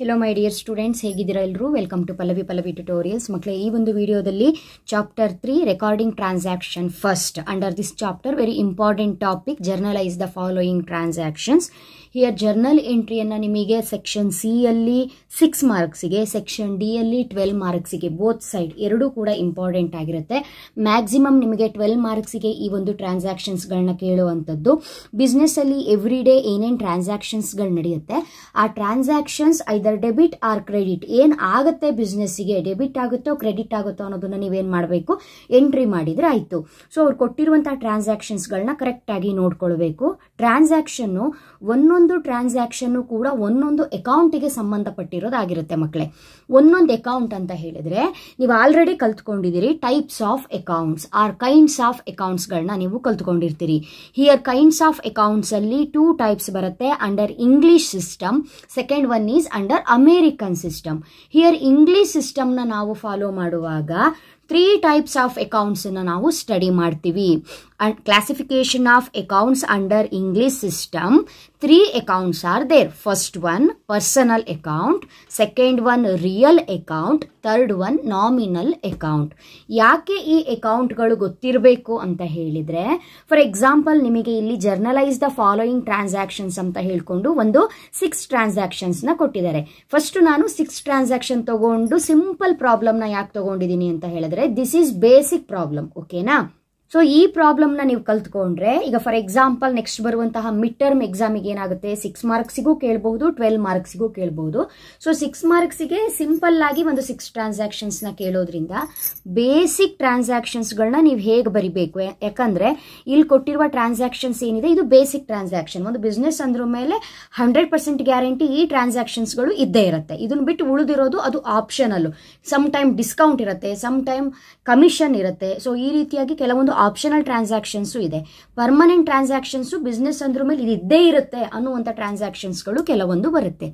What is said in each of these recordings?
Hello my dear students ಹೇಗಿದ್ದೀರಾ ಎಲ್ಲರೂ welcome to Pallavi Pallavi tutorials ಮಕ್ಕಳೇ ಈ ಒಂದು ವಿಡಿಯೋದಲ್ಲಿ chapter three recording transaction first under this chapter very important topic journalise the following transactions here journal ಎಂಟ್ರಿಯನ್ನು ನಿಮಗೆ ಸೆಕ್ಷನ್ ಸಿ ಸಿಯಲ್ಲಿ ಸಿಕ್ಸ್ ಮಾರ್ಕ್ಸಿಗೆ ಸೆಕ್ಷನ್ ಡಿಯಲ್ಲಿ ಟ್ವೆಲ್ ಮಾರ್ಕ್ಸಿಗೆ ಬೋತ್ ಸೈಡ್ ಎರಡೂ ಕೂಡ ಇಂಪಾರ್ಟೆಂಟ್ ಆಗಿರುತ್ತೆ ಮ್ಯಾಕ್ಸಿಮಮ್ ನಿಮಗೆ ಟ್ವೆಲ್ ಮಾರ್ಕ್ಸಿಗೆ ಈ ಒಂದು ಟ್ರಾನ್ಸಾಕ್ಷನ್ಸ್ಗಳನ್ನ ಕೇಳುವಂಥದ್ದು ಬಿಸ್ನೆಸ್ಸಲ್ಲಿ ಎವ್ರಿ ಡೇ ಏನೇನು ಟ್ರಾನ್ಸಾಕ್ಷನ್ಸ್ಗಳು ನಡೆಯುತ್ತೆ ಆ transactions either debit or credit ಏನು ಆಗುತ್ತೆ ಬಿಸ್ನೆಸ್ಸಿಗೆ ಡೆಬಿಟ್ ಆಗುತ್ತೋ ಕ್ರೆಡಿಟ್ ಆಗುತ್ತೋ ಅನ್ನೋದನ್ನು ನೀವೇನು ಮಾಡಬೇಕು ಎಂಟ್ರಿ ಮಾಡಿದರೆ ಆಯಿತು ಸೊ ಅವ್ರು ಕೊಟ್ಟಿರುವಂಥ ಟ್ರಾನ್ಸಾಕ್ಷನ್ಸ್ಗಳನ್ನ ಕರೆಕ್ಟಾಗಿ ನೋಡ್ಕೊಳ್ಬೇಕು ಟ್ರಾನ್ಸಾಕ್ಷನ್ನು ಒಂದೊಂದು ಟ್ರಾನ್ಸಾಕ್ಷನ್ನು ಕೂಡ ಒಂದೊಂದು ಅಕೌಂಟಿಗೆ ಸಂಬಂಧಪಟ್ಟಿರೋದಾಗಿರುತ್ತೆ ಮಕ್ಕಳೇ ಒಂದೊಂದು ಅಕೌಂಟ್ ಅಂತ ಹೇಳಿದರೆ ನೀವು ಆಲ್ರೆಡಿ ಕಲ್ತ್ಕೊಂಡಿದ್ದೀರಿ types of accounts are kinds of ಅಕೌಂಟ್ಸ್ಗಳನ್ನ ನೀವು ಕಲ್ತ್ಕೊಂಡಿರ್ತೀರಿ ಹಿಯರ್ ಕೈಂಡ್ಸ್ ಆಫ್ ಅಕೌಂಟ್ಸಲ್ಲಿ ಟೂ ಟೈಪ್ಸ್ ಬರುತ್ತೆ under English system second one is under American system here English ಸಿಸ್ಟಮ್ನ ನಾವು ಫಾಲೋ ಮಾಡುವಾಗ ತ್ರೀ ಟೈಪ್ಸ್ ಆಫ್ ಅಕೌಂಟ್ಸನ್ನು ನಾವು ಸ್ಟಡಿ ಮಾಡ್ತೀವಿ classification of accounts under English system three accounts are there. First one, personal account. Second one, real account. Third one nominal account ಯಾಕೆ ಈ ಎಕೌಂಟ್ಗಳು ಗೊತ್ತಿರಬೇಕು ಅಂತ ಹೇಳಿದರೆ ಫಾರ್ ಎಕ್ಸಾಂಪಲ್ ನಿಮಗೆ ಇಲ್ಲಿ ಜರ್ನಲೈಸ್ ದ ಫಾಲೋಯಿಂಗ್ ಟ್ರಾನ್ಸಾಕ್ಷನ್ಸ್ ಅಂತ ಹೇಳಿಕೊಂಡು ಒಂದು ಸಿಕ್ಸ್ ಟ್ರಾನ್ಸಾಕ್ಷನ್ಸ್ನ ಕೊಟ್ಟಿದ್ದಾರೆ ಫಸ್ಟ್ ನಾನು ಸಿಕ್ಸ್ ಟ್ರಾನ್ಸಾಕ್ಷನ್ ತಗೊಂಡು ಸಿಂಪಲ್ ಪ್ರಾಬ್ಲಮ್ನ ಯಾಕೆ ತಗೊಂಡಿದ್ದೀನಿ ಅಂತ ಹೇಳಿದ್ರೆ ದಿಸ್ ಈಸ್ ಬೇಸಿಕ್ ಪ್ರಾಬ್ಲಮ್ ಓಕೆನಾ ಸೊ ಈ ಪ್ರಾಬ್ಲಮ್ನ ನೀವು ಕಲ್ತ್ಕೊಂಡ್ರೆ ಈಗ ಫಾರ್ ಎಕ್ಸಾಂಪಲ್ ನೆಕ್ಸ್ಟ್ ಬರುವಂತಹ ಮಿಡ್ ಟರ್ಮ್ ಗೆ ಏನಾಗುತ್ತೆ ಸಿಕ್ಸ್ ಮಾರ್ಕ್ಸಿಗೂ ಕೇಳಬಹುದು ಟ್ವೆಲ್ ಮಾರ್ಕ್ಸಿಗೂ ಕೇಳಬಹುದು ಸೊ ಸಿಕ್ಸ್ ಮಾರ್ಕ್ಸಿಗೆ ಸಿಂಪಲ್ ಆಗಿ ಒಂದು ಸಿಕ್ಸ್ ನ ಕೇಳೋದ್ರಿಂದ ಬೇಸಿಕ್ ಟ್ರಾನ್ಸಾಕ್ಷನ್ಸ್ ಗಳನ್ನ ನೀವು ಹೇಗೆ ಬರಿಬೇಕು ಯಾಕಂದ್ರೆ ಇಲ್ಲಿ ಕೊಟ್ಟಿರುವ ಟ್ರಾನ್ಸಾಕ್ಷನ್ಸ್ ಏನಿದೆ ಇದು ಬೇಸಿಕ್ ಟ್ರಾನ್ಸಾಕ್ಷನ್ ಒಂದು ಬಿಸ್ನೆಸ್ ಅಂದ್ರ ಮೇಲೆ ಹಂಡ್ರೆಡ್ ಪರ್ಸೆಂಟ್ ಗ್ಯಾರಂಟಿ ಈ ಗಳು ಇದ್ದೇ ಇರುತ್ತೆ ಇದನ್ನ ಬಿಟ್ಟು ಉಳಿದಿರೋದು ಅದು ಆಪ್ಷನಲ್ಲು ಸಮ್ ಟೈಮ್ ಡಿಸ್ಕೌಂಟ್ ಇರುತ್ತೆ ಸಮ್ ಟೈಮ್ ಕಮಿಷನ್ ಇರುತ್ತೆ ಸೊ ಈ ರೀತಿಯಾಗಿ ಕೆಲವೊಂದು ಆಪ್ಷನಲ್ ಟ್ರಾನ್ಸಾಕ್ಷನ್ಸು ಇದೆ ಪರ್ಮನೆಂಟ್ ಟ್ರಾನ್ಸಾಕ್ಷನ್ಸು ಬಿಸ್ನೆಸ್ ಅಂದ್ರ ಮೇಲೆ ಇದು ಇದ್ದೇ ಇರುತ್ತೆ ಅನ್ನುವಂಥ ಟ್ರಾನ್ಸಾಕ್ಷನ್ಸ್ಗಳು ಕೆಲವೊಂದು ಬರುತ್ತೆ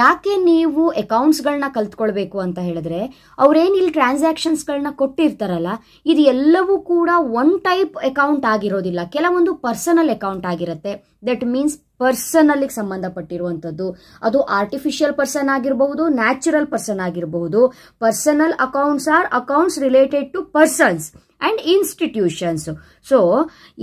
ಯಾಕೆ ನೀವು ಅಕೌಂಟ್ಸ್ಗಳನ್ನ ಕಲ್ತ್ಕೊಳ್ಬೇಕು ಅಂತ ಹೇಳಿದ್ರೆ ಅವ್ರೇನು ಇಲ್ಲಿ ಟ್ರಾನ್ಸಾಕ್ಷನ್ಸ್ಗಳನ್ನ ಕೊಟ್ಟಿರ್ತಾರಲ್ಲ ಇದು ಎಲ್ಲವೂ ಕೂಡ ಒನ್ ಟೈಪ್ ಅಕೌಂಟ್ ಆಗಿರೋದಿಲ್ಲ ಕೆಲವೊಂದು ಪರ್ಸನಲ್ ಅಕೌಂಟ್ ಆಗಿರುತ್ತೆ ದಟ್ ಮೀನ್ಸ್ ಪರ್ಸನಲ್ಗೆ ಸಂಬಂಧಪಟ್ಟಿರುವಂಥದ್ದು ಅದು ಆರ್ಟಿಫಿಷಿಯಲ್ ಪರ್ಸನ್ ಆಗಿರಬಹುದು ನ್ಯಾಚುರಲ್ ಪರ್ಸನ್ ಆಗಿರಬಹುದು personal accounts are accounts related to persons and institutions so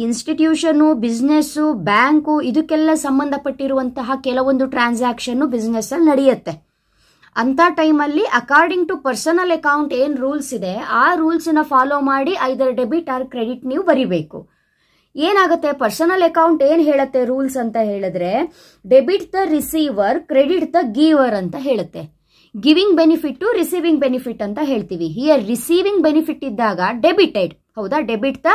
institution business bank ಇದಕ್ಕೆಲ್ಲ ಸಂಬಂಧಪಟ್ಟಿರುವಂತಹ ಕೆಲವೊಂದು ಟ್ರಾನ್ಸಾಕ್ಷನ್ನು ಬಿಸ್ನೆಸ್ಸಲ್ಲಿ ನಡೆಯುತ್ತೆ ಅಂಥ ಟೈಮಲ್ಲಿ ಅಕಾರ್ಡಿಂಗ್ ಟು ಪರ್ಸನಲ್ ಅಕೌಂಟ್ ಏನು ರೂಲ್ಸ್ ಇದೆ ಆ ರೂಲ್ಸನ್ನ ಫಾಲೋ ಮಾಡಿ ಐದರ್ ಡೆಬಿಟ್ ಆರ್ ಕ್ರೆಡಿಟ್ ನೀವು ಬರಿಬೇಕು ಏನಾಗುತ್ತೆ ಪರ್ಸನಲ್ ಅಕೌಂಟ್ ಏನು ಹೇಳುತ್ತೆ ರೂಲ್ಸ್ ಅಂತ ಹೇಳಿದ್ರೆ debit the receiver credit the giver ಅಂತ ಹೇಳುತ್ತೆ giving benefit to receiving benefit ಅಂತ ಹೇಳ್ತೀವಿ ಹಿಯರ್ ರಿಸೀವಿಂಗ್ ಬೆನಿಫಿಟ್ ಇದ್ದಾಗ ಡೆಬಿಟೆಡ್ ಹೌದಾ debit the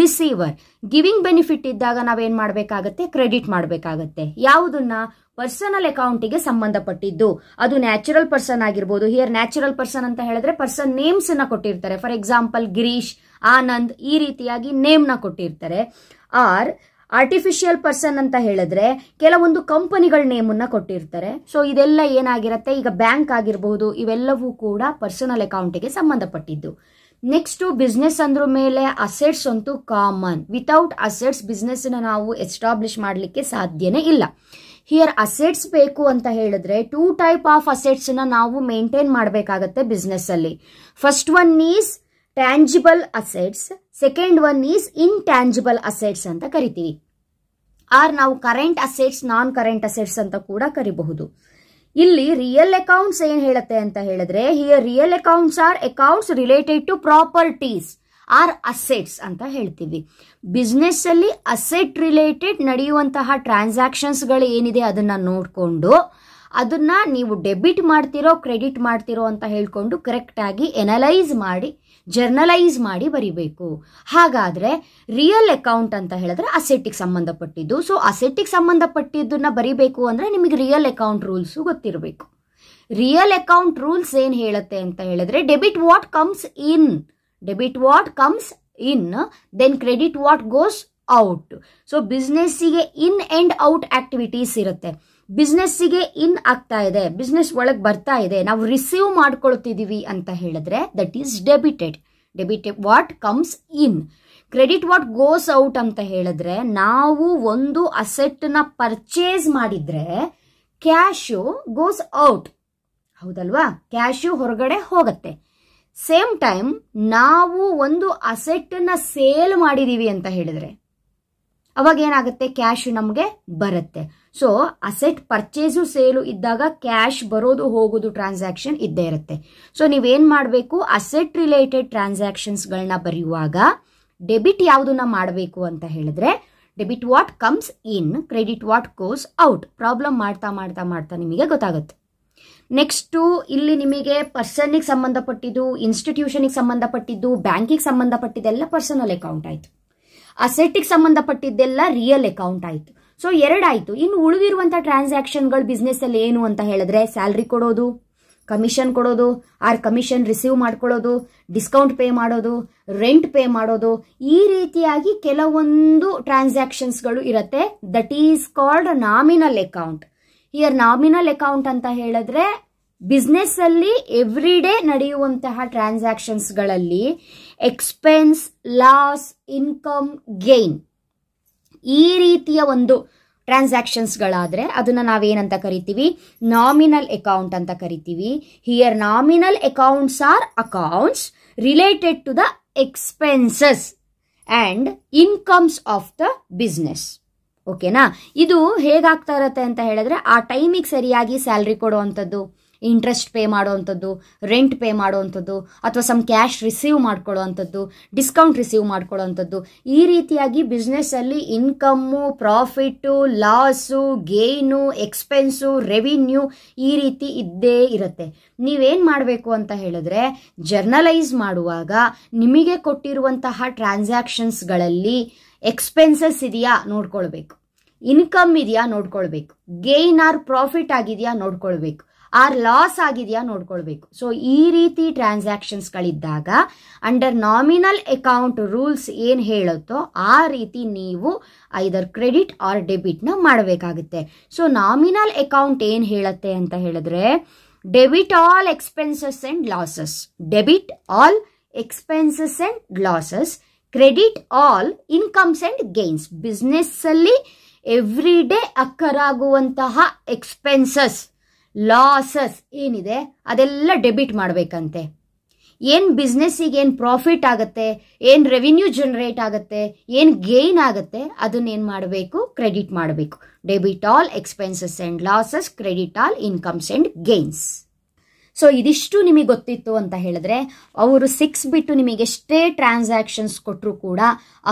receiver giving benefit ಇದ್ದಾಗ ನಾವೇನ್ ಮಾಡಬೇಕಾಗತ್ತೆ ಕ್ರೆಡಿಟ್ ಮಾಡಬೇಕಾಗತ್ತೆ ಯಾವುದನ್ನ ಪರ್ಸನಲ್ ಅಕೌಂಟಿಗೆ ಸಂಬಂಧಪಟ್ಟಿದ್ದು ಅದು ನ್ಯಾಚುರಲ್ ಪರ್ಸನ್ ಆಗಿರ್ಬೋದು ಹಿಯರ್ ನ್ಯಾಚುರಲ್ ಪರ್ಸನ್ ಅಂತ ಹೇಳಿದ್ರೆ ಪರ್ಸನ್ ನೇಮ್ಸ್ ನ ಕೊಟ್ಟಿರ್ತಾರೆ ಫಾರ್ ಎಕ್ಸಾಂಪಲ್ ಗಿರೀಶ್ ಆನಂದ್ ಈ ರೀತಿಯಾಗಿ ನ ಕೊಟ್ಟಿರ್ತಾರೆ ಆರ್ ಆರ್ಟಿಫಿಷಿಯಲ್ ಪರ್ಸನ್ ಅಂತ ಹೇಳಿದ್ರೆ ಕೆಲವೊಂದು ಕಂಪನಿಗಳ ನೇಮನ್ನ ಕೊಟ್ಟಿರ್ತಾರೆ ಸೊ ಇದೆಲ್ಲ ಏನಾಗಿರುತ್ತೆ ಈಗ ಬ್ಯಾಂಕ್ ಆಗಿರಬಹುದು ಇವೆಲ್ಲವೂ ಕೂಡ ಪರ್ಸನಲ್ ಅಕೌಂಟಿಗೆ ಸಂಬಂಧಪಟ್ಟಿದ್ದು ನೆಕ್ಸ್ಟ್ ಬಿಸ್ನೆಸ್ ಅಂದ್ರ ಮೇಲೆ ಅಸೆಟ್ಸ್ ಅಂತೂ ಕಾಮನ್ ವಿತೌಟ್ ಅಸೆಟ್ಸ್ ಬಿಸ್ನೆಸ್ನ ನಾವು ಎಸ್ಟಾಬ್ಲಿಷ್ ಮಾಡಲಿಕ್ಕೆ ಸಾಧ್ಯನೇ ಇಲ್ಲ ಹಿಯರ್ ಅಸೆಟ್ಸ್ ಬೇಕು ಅಂತ ಹೇಳಿದ್ರೆ ಟೂ ಟೈಪ್ ಆಫ್ ನ ನಾವು ಮೇಂಟೈನ್ ಮಾಡಬೇಕಾಗತ್ತೆ ಅಲ್ಲಿ first one is tangible assets second one is intangible assets ಅಂತ ಕರಿತೀವಿ ಆರ್ ನಾವು current assets non current assets ಅಂತ ಕೂಡ ಕರಿಬಹುದು ಇಲ್ಲಿ ರಿಯಲ್ ಅಕೌಂಟ್ಸ್ ಏನು ಹೇಳುತ್ತೆ ಅಂತ ಹೇಳಿದ್ರೆ here real accounts are accounts related to properties or assets ಅಂತ ಹೇಳ್ತೀವಿ ಬಿಸ್ನೆಸ್ ಅಲ್ಲಿ ಅಸೆಟ್ ರಿಲೇಟೆಡ್ ನಡೆಯುವಂತಹ ಗಳು ಏನಿದೆ ಅದನ್ನ ನೋಡಿಕೊಂಡು ಅದನ್ನ ನೀವು ಡೆಬಿಟ್ ಮಾಡ್ತಿರೋ ಕ್ರೆಡಿಟ್ ಮಾಡ್ತಿರೋ ಅಂತ ಹೇಳ್ಕೊಂಡು ಕರೆಕ್ಟಾಗಿ ಎನಲೈಸ್ ಮಾಡಿ ಜರ್ನಲೈಸ್ ಮಾಡಿ ಬರಿಬೇಕು ಹಾಗಾದರೆ ರಿಯಲ್ ಅಕೌಂಟ್ ಅಂತ ಹೇಳಿದ್ರೆ ಅಸೆಟ್ಟಿಗೆ ಸಂಬಂಧಪಟ್ಟಿದ್ದು ಸೊ ಅಸೆಟ್ಟಿಗೆ ಸಂಬಂಧಪಟ್ಟಿದ್ದನ್ನ ಬರಿಬೇಕು ಅಂದರೆ ನಿಮಗೆ ರಿಯಲ್ ಅಕೌಂಟ್ ರೂಲ್ಸು ಗೊತ್ತಿರಬೇಕು ರಿಯಲ್ ಅಕೌಂಟ್ ರೂಲ್ಸ್ ಏನು ಹೇಳುತ್ತೆ ಅಂತ ಹೇಳಿದ್ರೆ debit what comes in debit what comes in then credit what goes out so ಬಿಸ್ನೆಸ್ಸಿಗೆ ಇನ್ ಅಂಡ್ ಔಟ್ ಆಕ್ಟಿವಿಟೀಸ್ ಇರುತ್ತೆ ಬಿಸ್ನೆಸ್ಸಿಗೆ ಇನ್ ಆಗ್ತಾ ಇದೆ ಬಿಸ್ನೆಸ್ ಒಳಗೆ ಬರ್ತಾ ಇದೆ ನಾವು ರಿಸೀವ್ ಮಾಡ್ಕೊಳ್ತಿದ್ದೀವಿ ಅಂತ ಹೇಳಿದ್ರೆ that is debited debited what comes in credit what goes out ಅಂತ ಹೇಳಿದ್ರೆ ನಾವು ಒಂದು ಅಸೆಟ್ನ ಪರ್ಚೇಸ್ ಮಾಡಿದ್ರೆ ಕ್ಯಾಶು ಗೋಸ್ ಔಟ್ ಹೌದಲ್ವಾ ಕ್ಯಾಶು ಹೊರಗಡೆ ಹೋಗತ್ತೆ ಸೇಮ್ ಟೈಮ್ ನಾವು ಒಂದು ಅಸೆಟ್ನ ಸೇಲ್ ಮಾಡಿದೀವಿ ಅಂತ ಹೇಳಿದ್ರೆ ಅವಾಗ ಏನಾಗುತ್ತೆ ಕ್ಯಾಶು ನಮಗೆ ಬರುತ್ತೆ ಸೊ ಅಸೆಟ್ ಪರ್ಚೇಸು ಸೇಲು ಇದ್ದಾಗ ಕ್ಯಾಶ್ ಬರೋದು ಹೋಗೋದು ಟ್ರಾನ್ಸಾಕ್ಷನ್ ಇದ್ದೇ ಇರುತ್ತೆ ಸೊ ನೀವೇನು ಮಾಡಬೇಕು ಅಸೆಟ್ ರಿಲೇಟೆಡ್ ಟ್ರಾನ್ಸಾಕ್ಷನ್ಸ್ಗಳನ್ನ ಬರೆಯುವಾಗ ಡೆಬಿಟ್ ಯಾವುದನ್ನ ಮಾಡಬೇಕು ಅಂತ ಹೇಳಿದ್ರೆ debit what comes in credit what goes out problem ಮಾಡ್ತಾ ಮಾಡ್ತಾ ಮಾಡ್ತಾ ನಿಮಗೆ ಗೊತ್ತಾಗುತ್ತೆ ನೆಕ್ಸ್ಟು ಇಲ್ಲಿ ನಿಮಗೆ ಪರ್ಸನ್ನಿಗೆ ಸಂಬಂಧಪಟ್ಟಿದ್ದು ಇನ್ಸ್ಟಿಟ್ಯೂಷನಿಗೆ ಸಂಬಂಧಪಟ್ಟಿದ್ದು ಬ್ಯಾಂಕಿಗೆ ಸಂಬಂಧಪಟ್ಟಿದ್ದೆಲ್ಲ ಪರ್ಸನಲ್ ಅಕೌಂಟ್ ಆಯಿತು ಅಸೆಟ್ಟಿಗೆ ಸಂಬಂಧಪಟ್ಟಿದ್ದೆಲ್ಲ ರಿಯಲ್ ಅಕೌಂಟ್ ಆಯಿತು ಸೊ ಎರಡಾಯಿತು ಇನ್ನು ಉಳಿದಿರುವಂಥ ಟ್ರಾನ್ಸಾಕ್ಷನ್ಗಳು ಅಲ್ಲಿ ಏನು ಅಂತ ಹೇಳಿದ್ರೆ ಸ್ಯಾಲ್ರಿ ಕೊಡೋದು ಕಮಿಷನ್ ಕೊಡೋದು ಆರ್ ಕಮಿಷನ್ ರಿಸೀವ್ ಮಾಡ್ಕೊಳ್ಳೋದು ಡಿಸ್ಕೌಂಟ್ ಪೇ ಮಾಡೋದು ರೆಂಟ್ ಪೇ ಮಾಡೋದು ಈ ರೀತಿಯಾಗಿ ಕೆಲವೊಂದು ಟ್ರಾನ್ಸಾಕ್ಷನ್ಸ್ಗಳು ಇರುತ್ತೆ that is called nominal account here nominal account ಅಂತ ಹೇಳಿದ್ರೆ ಬಿಸ್ನೆಸ್ ಅಲ್ಲಿ ಎವ್ರಿ ಡೇ ನಡೆಯುವಂತಹ ಟ್ರಾನ್ಸಾಕ್ಷನ್ಸ್ಗಳಲ್ಲಿ ಎಕ್ಸ್ಪೆನ್ಸ್ ಲಾಸ್ ಇನ್ಕಮ್ ಗೇನ್ ಈ ರೀತಿಯ ಒಂದು ಟ್ರಾನ್ಸಾಕ್ಷನ್ಸ್ಗಳಾದರೆ ಅದನ್ನು ನಾವೇನಂತ ಕರಿತೀವಿ ನಾಮಿನಲ್ ಅಕೌಂಟ್ ಅಂತ ಕರಿತೀವಿ here nominal accounts are accounts related to the expenses and incomes of the business ಓಕೆನಾ ಇದು ಹೇಗಾಗ್ತಾ ಇರುತ್ತೆ ಅಂತ ಹೇಳಿದ್ರೆ ಆ ಟೈಮಿಗೆ ಸರಿಯಾಗಿ ಸ್ಯಾಲ್ರಿ ಕೊಡುವಂಥದ್ದು ಇಂಟ್ರೆಸ್ಟ್ ಪೇ ಮಾಡೋವಂಥದ್ದು ರೆಂಟ್ ಪೇ ಮಾಡುವಂಥದ್ದು ಅಥವಾ ಸಮ್ ಕ್ಯಾಶ್ ರಿಸೀವ್ ಮಾಡ್ಕೊಳ್ಳುವಂಥದ್ದು ಡಿಸ್ಕೌಂಟ್ ರಿಸೀವ್ ಮಾಡ್ಕೊಳ್ಳೋವಂಥದ್ದು ಈ ರೀತಿಯಾಗಿ ಬಿಸ್ನೆಸ್ಸಲ್ಲಿ income profit loss gain expense revenue ಈ ರೀತಿ ಇದ್ದೇ ಇರುತ್ತೆ ನೀವೇನು ಮಾಡಬೇಕು ಅಂತ ಹೇಳಿದ್ರೆ ಜರ್ನಲೈಸ್ ಮಾಡುವಾಗ ನಿಮಗೆ ಕೊಟ್ಟಿರುವಂತಹ ಟ್ರಾನ್ಸಾಕ್ಷನ್ಸ್ಗಳಲ್ಲಿ ಎಕ್ಸ್ಪೆನ್ಸಸ್ ಇದೆಯಾ ನೋಡ್ಕೊಳ್ಬೇಕು ಇನ್ಕಮ್ ಇದೆಯಾ ನೋಡ್ಕೊಳ್ಬೇಕು ಗೇನ್ ಆರ್ ಪ್ರಾಫಿಟ್ ಆಗಿದೆಯಾ ನೋಡ್ಕೊಳ್ಬೇಕು ಆರ್ ಲಾಸ್ ಆಗಿದೆಯಾ ನೋಡ್ಕೊಳ್ಬೇಕು ಸೊ ಈ ರೀತಿ ಟ್ರಾನ್ಸಾಕ್ಷನ್ಸ್ಗಳಿದ್ದಾಗ ಅಂಡರ್ ನಾಮಿನಲ್ ಅಕೌಂಟ್ ರೂಲ್ಸ್ ಏನು ಹೇಳುತ್ತೋ ಆ ರೀತಿ ನೀವು ಐದರ್ ಕ್ರೆಡಿಟ್ ಆರ್ ಡೆಬಿಟ್ನ ಮಾಡಬೇಕಾಗುತ್ತೆ ಸೊ ನಾಮಿನಲ್ ಅಕೌಂಟ್ ಏನು ಹೇಳುತ್ತೆ ಅಂತ ಹೇಳಿದ್ರೆ debit all expenses and losses debit all expenses and losses credit all incomes and gains ಬಿಸ್ನೆಸ್ಸಲ್ಲಿ ಎವ್ರಿ ಡೇ ಅಕ್ಕರಾಗುವಂತಹ ಎಕ್ಸ್ಪೆನ್ಸಸ್ ಲಾಸಸ್ ಏನಿದೆ ಅದೆಲ್ಲ ಡೆಬಿಟ್ ಮಾಡಬೇಕಂತೆ ಏನು ಬಿಸ್ನೆಸ್ಸಿಗೆ ಏನು ಪ್ರಾಫಿಟ್ ಆಗುತ್ತೆ ಏನು ರೆವಿನ್ಯೂ ಜನರೇಟ್ ಆಗುತ್ತೆ ಏನು ಗೇನ್ ಆಗುತ್ತೆ ಅದನ್ನೇನು ಮಾಡಬೇಕು ಕ್ರೆಡಿಟ್ ಮಾಡಬೇಕು debit all expenses and losses credit all incomes and gains so ಇದಿಷ್ಟು ನಿಮಗೆ ಗೊತ್ತಿತ್ತು ಅಂತ ಹೇಳಿದ್ರೆ ಅವರು ಸಿಕ್ಸ್ ಬಿಟ್ಟು ನಿಮಗೆ ಎಷ್ಟೇ ಟ್ರಾನ್ಸಾಕ್ಷನ್ಸ್ ಕೊಟ್ಟರು ಕೂಡ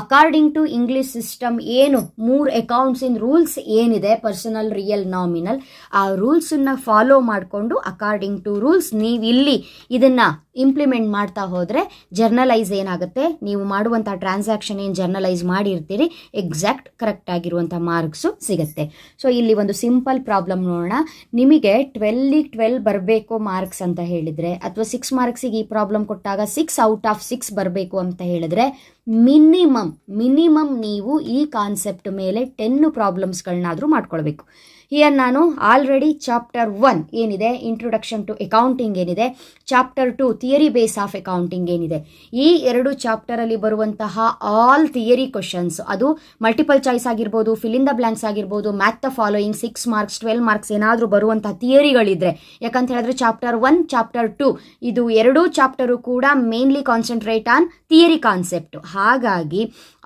ಅಕಾರ್ಡಿಂಗ್ ಟು ಇಂಗ್ಲಿಷ್ ಸಿಸ್ಟಮ್ ಏನು ಮೂರು ಅಕೌಂಟ್ಸ್ ಇನ್ ರೂಲ್ಸ್ ಏನಿದೆ ಪರ್ಸನಲ್ ರಿಯಲ್ ನಾಮಿನಲ್ ಆ ರೂಲ್ಸನ್ನು ಫಾಲೋ ಮಾಡಿಕೊಂಡು ಅಕಾರ್ಡಿಂಗ್ ಟು ರೂಲ್ಸ್ ನೀವು ಇಲ್ಲಿ ಇದನ್ನು ಇಂಪ್ಲಿಮೆಂಟ್ ಮಾಡ್ತಾ ಹೋದರೆ ಜರ್ನಲೈಸ್ ಏನಾಗುತ್ತೆ ನೀವು ಮಾಡುವಂಥ ಟ್ರಾನ್ಸಾಕ್ಷನ್ ಏನು ಜರ್ನಲೈಸ್ ಮಾಡಿರ್ತೀರಿ ಎಕ್ಸಾಕ್ಟ್ ಕರೆಕ್ಟ್ ಆಗಿರುವಂಥ ಮಾರ್ಕ್ಸು ಸಿಗುತ್ತೆ ಸೊ ಇಲ್ಲಿ ಒಂದು ಸಿಂಪಲ್ ಪ್ರಾಬ್ಲಮ್ ನೋಡೋಣ ನಿಮಗೆ ಟ್ವೆಲ್ಗೆ ಟ್ವೆಲ್ ಬರಬೇಕು ಮಾರ್ಕ್ಸ್ ಅಂತ ಹೇಳಿದರೆ ಅಥವಾ ಸಿಕ್ಸ್ ಮಾರ್ಕ್ಸಿಗೆ ಈ ಪ್ರಾಬ್ಲಮ್ ಕೊಟ್ಟಾಗ ಸಿಕ್ಸ್ ಔಟ್ ಆಫ್ ಸಿಕ್ಸ್ ಬರಬೇಕು ಅಂತ ಹೇಳಿದ್ರೆ ಮಿನಿಮಮ್ ಮಿನಿಮಮ್ ನೀವು ಈ ಕಾನ್ಸೆಪ್ಟ್ ಮೇಲೆ ಟೆನ್ನು ಪ್ರಾಬ್ಲಮ್ಸ್ಗಳನ್ನಾದರೂ ಮಾಡ್ಕೊಳ್ಬೇಕು ಹಿಯರ್ ನಾನು ಆಲ್ರೆಡಿ ಚಾಪ್ಟರ್ ಒನ್ ಏನಿದೆ ಇಂಟ್ರೊಡಕ್ಷನ್ ಟು ಅಕೌಂಟಿಂಗ್ ಏನಿದೆ chapter two theory base of accounting ಏನಿದೆ ಈ ಎರಡು ಚಾಪ್ಟರಲ್ಲಿ ಬರುವಂತಹ ಆಲ್ ಥಿಯರಿ ಕ್ವಶನ್ಸ್ ಅದು ಮಲ್ಟಿಪಲ್ ಚಾಯ್ಸ್ ಆಗಿರ್ಬೋದು ದ ಬ್ಲ್ಯಾಂಕ್ಸ್ ಆಗಿರ್ಬೋದು match the following six marks twelve marks ಏನಾದರೂ ಬರುವಂತಹ ಥಿಯರಿಗಳಿದ್ರೆ ಯಾಕಂತ ಹೇಳಿದ್ರೆ ಚಾಪ್ಟರ್ ಒನ್ ಚಾಪ್ಟರ್ ಟು ಇದು ಎರಡೂ ಚಾಪ್ಟರು ಕೂಡ mainly concentrate on theory concept ಹಾಗಾಗಿ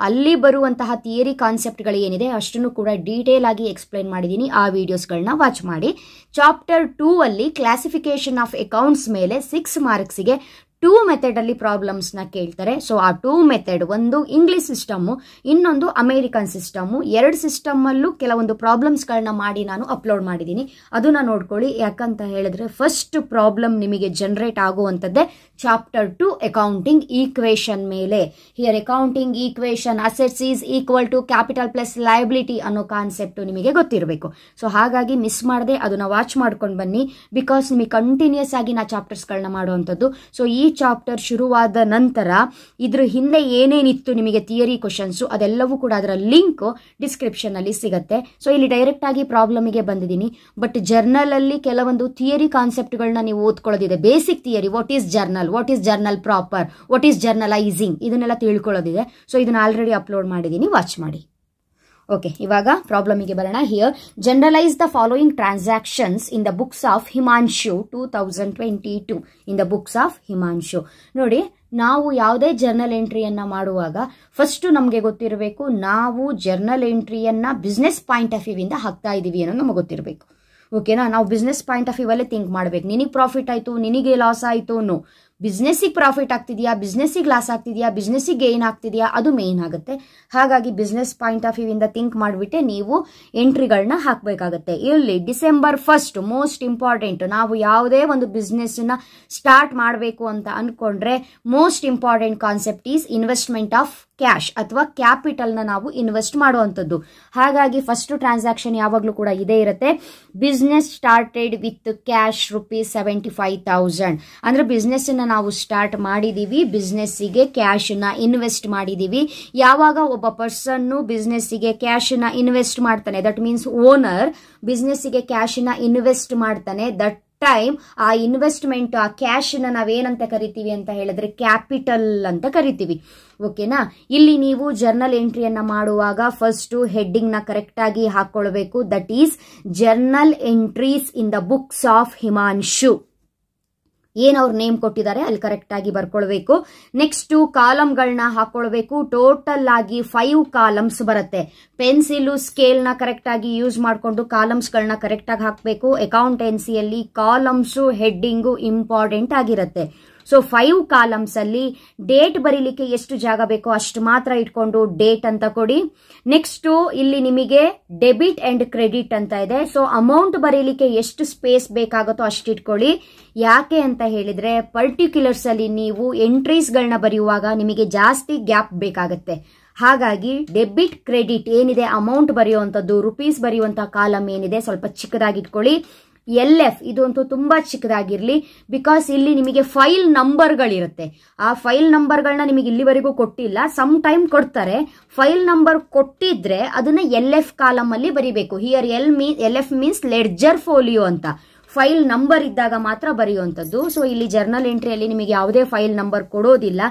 ಅಲ್ಲಿ ಬರುವಂತಹ ಥಿಯರಿ ಕಾನ್ಸೆಪ್ಟ್ಗಳು ಏನಿದೆ ಅಷ್ಟನ್ನು ಕೂಡ ಡೀಟೇಲ್ ಆಗಿ ಎಕ್ಸ್ಪ್ಲೈನ್ ಮಾಡಿದ್ದೀನಿ ಆ ವಿಡಿಯೋಸ್ಗಳನ್ನ ವಾಚ್ ಮಾಡಿ ಚಾಪ್ಟರ್ ಟೂ ಅಲ್ಲಿ ಕ್ಲಾಸಿಫಿಕೇಶನ್ ಆಫ್ ಅಕೌಂಟ್ಸ್ ಮೇಲೆ ಸಿಕ್ಸ್ ಮಾರ್ಕ್ಸ್ಗೆ ಟೂ ಮೆಥಡಲ್ಲಿ ಪ್ರಾಬ್ಲಮ್ಸ್ನ ಕೇಳ್ತಾರೆ ಸೊ ಆ ಟೂ ಮೆಥಡ್ ಒಂದು ಇಂಗ್ಲೀಷ್ ಸಿಸ್ಟಮ್ಮು ಇನ್ನೊಂದು ಅಮೇರಿಕನ್ ಸಿಸ್ಟಮ್ಮು ಎರಡು ಸಿಸ್ಟಮಲ್ಲೂ ಕೆಲವೊಂದು ಪ್ರಾಬ್ಲಮ್ಸ್ಗಳನ್ನ ಮಾಡಿ ನಾನು ಅಪ್ಲೋಡ್ ಮಾಡಿದ್ದೀನಿ ಅದನ್ನು ನೋಡ್ಕೊಳ್ಳಿ ಯಾಕಂತ ಹೇಳಿದ್ರೆ ಫಸ್ಟ್ ಪ್ರಾಬ್ಲಮ್ ನಿಮಗೆ ಜನರೇಟ್ ಆಗುವಂಥದ್ದೇ ಚಾಪ್ಟರ್ ಟು ಅಕೌಂಟಿಂಗ್ ಈಕ್ವೇಷನ್ ಮೇಲೆ here accounting equation assets is equal to capital plus liability ಅನ್ನೋ ಕಾನ್ಸೆಪ್ಟು ನಿಮಗೆ ಗೊತ್ತಿರಬೇಕು ಸೊ ಹಾಗಾಗಿ ಮಿಸ್ ಮಾಡದೆ ಅದನ್ನು ವಾಚ್ ಮಾಡ್ಕೊಂಡು ಬನ್ನಿ ಬಿಕಾಸ್ ನಿಮಗೆ ಕಂಟಿನ್ಯೂಸ್ ಆಗಿ ನಾ ಚಾಪ್ಟರ್ಸ್ಗಳನ್ನ ಮಾಡುವಂಥದ್ದು ಸೊ ಈ ಚಾಪ್ಟರ್ ಶುರುವಾದ ನಂತರ ಇದ್ರ ಹಿಂದೆ ಏನೇನಿತ್ತು ನಿಮಗೆ ಥಿಯರಿ ಕ್ವಶನ್ಸು ಅದೆಲ್ಲವೂ ಕೂಡ ಅದರ ಲಿಂಕ್ ಡಿಸ್ಕ್ರಿಪ್ಷನ್ ಅಲ್ಲಿ ಸಿಗುತ್ತೆ ಸೊ ಇಲ್ಲಿ ಡೈರೆಕ್ಟ್ ಡೈರೆಕ್ಟಾಗಿ ಪ್ರಾಬ್ಲಮಿಗೆ ಬಂದಿದ್ದೀನಿ ಬಟ್ ಜರ್ನಲಲ್ಲಿ ಕೆಲವೊಂದು ಥಿಯರಿ ಕಾನ್ಸೆಪ್ಟ್ಗಳನ್ನ ನೀವು ಓದ್ಕೊಳ್ಳೋದಿದೆ basic theory what is journal what is journal proper what is journalising ಇದನ್ನೆಲ್ಲ ತಿಳ್ಕೊಳ್ಳೋದಿದೆ ಸೊ ಇದನ್ನ ಆಲ್ರೆಡಿ ಅಪ್ಲೋಡ್ ಮಾಡಿದ್ದೀನಿ ವಾಚ್ ಮಾಡಿ ಓಕೆ ಇವಾಗ ಪ್ರಾಬ್ಲಮಿಗೆ ಬರೋಣ here generalise the following transactions in the books of Himanshu two thousand twenty two in the books of Himanshu ನೋಡಿ ನಾವು ಯಾವುದೇ ಜರ್ನಲ್ ಎಂಟ್ರಿಯನ್ನು ಮಾಡುವಾಗ ಫಸ್ಟು ನಮಗೆ ಗೊತ್ತಿರಬೇಕು ನಾವು ಜರ್ನಲ್ ಎಂಟ್ರಿಯನ್ನು ಬಿಸ್ನೆಸ್ ಪಾಯಿಂಟ್ ಆಫ್ ಇಂದ ಹಾಕ್ತಾ ಇದ್ದೀವಿ ಅನ್ನೋ ನಮಗೆ ಗೊತ್ತಿರಬೇಕು ಓಕೆನಾ ನಾವು ಬಿಸ್ನೆಸ್ ಪಾಯಿಂಟ್ ಆಫ್ ಅಲ್ಲೇ ಥಿಂಕ್ ಮಾಡಬೇಕು ನಿನಗೆ ಪ್ರಾಫಿಟ್ ಆಯಿತು ನಿನಗೆ ಲಾಸ್ ಆಯಿತು ನೋ ಬಿಸ್ನೆಸ್ಸಿಗೆ ಪ್ರಾಫಿಟ್ ಆಗ್ತಿದೆಯಾ ಬಿಸ್ನೆಸ್ಸಿಗೆ ಲಾಸ್ ಆಗ್ತಿದೆಯಾ ಬಿಸ್ನೆಸ್ಸಿಗೆ ಗೇನ್ ಆಗ್ತಿದೆಯಾ ಅದು ಮೇಯ್ನ್ ಆಗುತ್ತೆ ಹಾಗಾಗಿ ಬಿಸ್ನೆಸ್ ಪಾಯಿಂಟ್ ಆಫ್ ಇಂದ ಥಿಂಕ್ ಮಾಡಿಬಿಟ್ಟೆ ನೀವು ಎಂಟ್ರಿಗಳನ್ನ ಹಾಕಬೇಕಾಗತ್ತೆ ಇಲ್ಲಿ ಡಿಸೆಂಬರ್ ಫಸ್ಟ್ ಮೋಸ್ಟ್ ಇಂಪಾರ್ಟೆಂಟ್ ನಾವು ಯಾವುದೇ ಒಂದು ಬಿಸ್ನೆಸ್ನ ಸ್ಟಾರ್ಟ್ ಮಾಡಬೇಕು ಅಂತ ಅಂದ್ಕೊಂಡ್ರೆ most important concept is investment of cash ಅಥವಾ ಕ್ಯಾಪಿಟಲ್ನ ನಾವು ಇನ್ವೆಸ್ಟ್ ಮಾಡುವಂಥದ್ದು ಹಾಗಾಗಿ ಫಸ್ಟ್ ಟ್ರಾನ್ಸಾಕ್ಷನ್ ಯಾವಾಗಲೂ ಕೂಡ ಇದೇ ಇರುತ್ತೆ business started with cash rupees seventy five thousand ಅಂದರೆ ಬಿಸ್ನೆಸ್ಸನ್ನು ನಾವು ಸ್ಟಾರ್ಟ್ ಮಾಡಿದ್ದೀವಿ ಬಿಸ್ನೆಸ್ಸಿಗೆ ಕ್ಯಾಶನ್ನು ಇನ್ವೆಸ್ಟ್ ಮಾಡಿದ್ದೀವಿ ಯಾವಾಗ ಒಬ್ಬ ಪರ್ಸನ್ನು ಬಿಸ್ನೆಸ್ಸಿಗೆ ಕ್ಯಾಶನ್ನು ಇನ್ವೆಸ್ಟ್ ಮಾಡ್ತಾನೆ ದಟ್ ಮೀನ್ಸ್ ಓನರ್ ಬಿಸ್ನೆಸ್ಸಿಗೆ ಕ್ಯಾಶನ್ನು ಇನ್ವೆಸ್ಟ್ ಮಾಡ್ತಾನೆ ದಟ್ ಟೈಮ್ ಆ ಇನ್ವೆಸ್ಟ್ಮೆಂಟ್ ಆ ಕ್ಯಾಶನ್ನ ನಾವೇನಂತ ಕರಿತೀವಿ ಅಂತ ಹೇಳಿದ್ರೆ ಕ್ಯಾಪಿಟಲ್ ಅಂತ ಕರಿತೀವಿ ಓಕೆನಾ ಇಲ್ಲಿ ನೀವು ಜರ್ನಲ್ ಎಂಟ್ರಿಯನ್ನ ಮಾಡುವಾಗ ಫಸ್ಟು ಹೆಡ್ಡಿಂಗ್ನ ಕರೆಕ್ಟಾಗಿ ಹಾಕ್ಕೊಳ್ಬೇಕು that is journal entries in the books of Himanshu ಏನವ್ರು ನೇಮ್ ಕೊಟ್ಟಿದ್ದಾರೆ ಅಲ್ಲಿ ಕರೆಕ್ಟಾಗಿ ಬರ್ಕೊಳ್ಬೇಕು ನೆಕ್ಸ್ಟ್ ಕಾಲಮ್ಗಳನ್ನ ಹಾಕೊಳ್ಬೇಕು ಟೋಟಲ್ ಆಗಿ ಫೈವ್ ಕಾಲಮ್ಸ್ ಬರುತ್ತೆ ಪೆನ್ಸಿಲು ಸ್ಕೇಲ್ನ ಕರೆಕ್ಟಾಗಿ ಯೂಸ್ ಮಾಡಿಕೊಂಡು ಕಾಲಮ್ಸ್ಗಳನ್ನ ಕರೆಕ್ಟಾಗಿ ಹಾಕಬೇಕು ಅಕೌಂಟೆನ್ಸಿಯಲ್ಲಿ ಕಾಲಮ್ಸು ಹೆಡ್ಡಿಂಗು ಇಂಪಾರ್ಟೆಂಟ್ ಆಗಿರುತ್ತೆ ಸೊ ಫೈವ್ ಕಾಲಮ್ಸ್ ಅಲ್ಲಿ ಡೇಟ್ ಬರೀಲಿಕ್ಕೆ ಎಷ್ಟು ಜಾಗ ಬೇಕೋ ಅಷ್ಟು ಮಾತ್ರ ಇಟ್ಕೊಂಡು ಡೇಟ್ ಅಂತ ಕೊಡಿ ನೆಕ್ಸ್ಟ್ ಇಲ್ಲಿ ನಿಮಗೆ ಡೆಬಿಟ್ ಅಂಡ್ ಕ್ರೆಡಿಟ್ ಅಂತ ಇದೆ ಸೊ ಅಮೌಂಟ್ ಬರೀಲಿಕ್ಕೆ ಎಷ್ಟು ಸ್ಪೇಸ್ ಬೇಕಾಗುತ್ತೋ ಅಷ್ಟು ಇಟ್ಕೊಳ್ಳಿ ಯಾಕೆ ಅಂತ ಹೇಳಿದ್ರೆ ಪರ್ಟಿಕ್ಯುಲರ್ಸ್ ಅಲ್ಲಿ ನೀವು ಎಂಟ್ರೀಸ್ ಬರೆಯುವಾಗ ನಿಮಗೆ ಜಾಸ್ತಿ ಗ್ಯಾಪ್ ಬೇಕಾಗುತ್ತೆ ಹಾಗಾಗಿ ಡೆಬಿಟ್ ಕ್ರೆಡಿಟ್ ಏನಿದೆ ಅಮೌಂಟ್ ಬರೆಯುವಂಥದ್ದು ರುಪೀಸ್ ಬರೆಯುವಂತಹ ಕಾಲಮ್ ಏನಿದೆ ಸ್ವಲ್ಪ ಚಿಕ್ಕದಾಗಿ ಇಟ್ಕೊಳ್ಳಿ ಎಲ್ ಎಫ್ ಇದಂತೂ ತುಂಬಾ ಚಿಕ್ಕದಾಗಿರ್ಲಿ ಬಿಕಾಸ್ ಇಲ್ಲಿ ನಿಮಗೆ ಫೈಲ್ ನಂಬರ್ಗಳಿರುತ್ತೆ ಆ ಫೈಲ್ ನಂಬರ್ಗಳನ್ನ ನಿಮಗೆ ಇಲ್ಲಿವರೆಗೂ ಕೊಟ್ಟಿಲ್ಲ ಸಮ್ ಟೈಮ್ ಕೊಡ್ತಾರೆ ಫೈಲ್ ನಂಬರ್ ಕೊಟ್ಟಿದ್ರೆ ಅದನ್ನ ಎಲ್ ಎಫ್ ಅಲ್ಲಿ ಬರಿಬೇಕು here L mean L F means ledger folio ಅಂತ ಫೈಲ್ ನಂಬರ್ ಇದ್ದಾಗ ಮಾತ್ರ ಬರೆಯುವಂಥದ್ದು ಸೊ ಇಲ್ಲಿ ಜರ್ನಲ್ ಎಂಟ್ರಿಯಲ್ಲಿ ನಿಮಗೆ ಯಾವುದೇ ಫೈಲ್ ನಂಬರ್ ಕೊಡೋದಿಲ್ಲ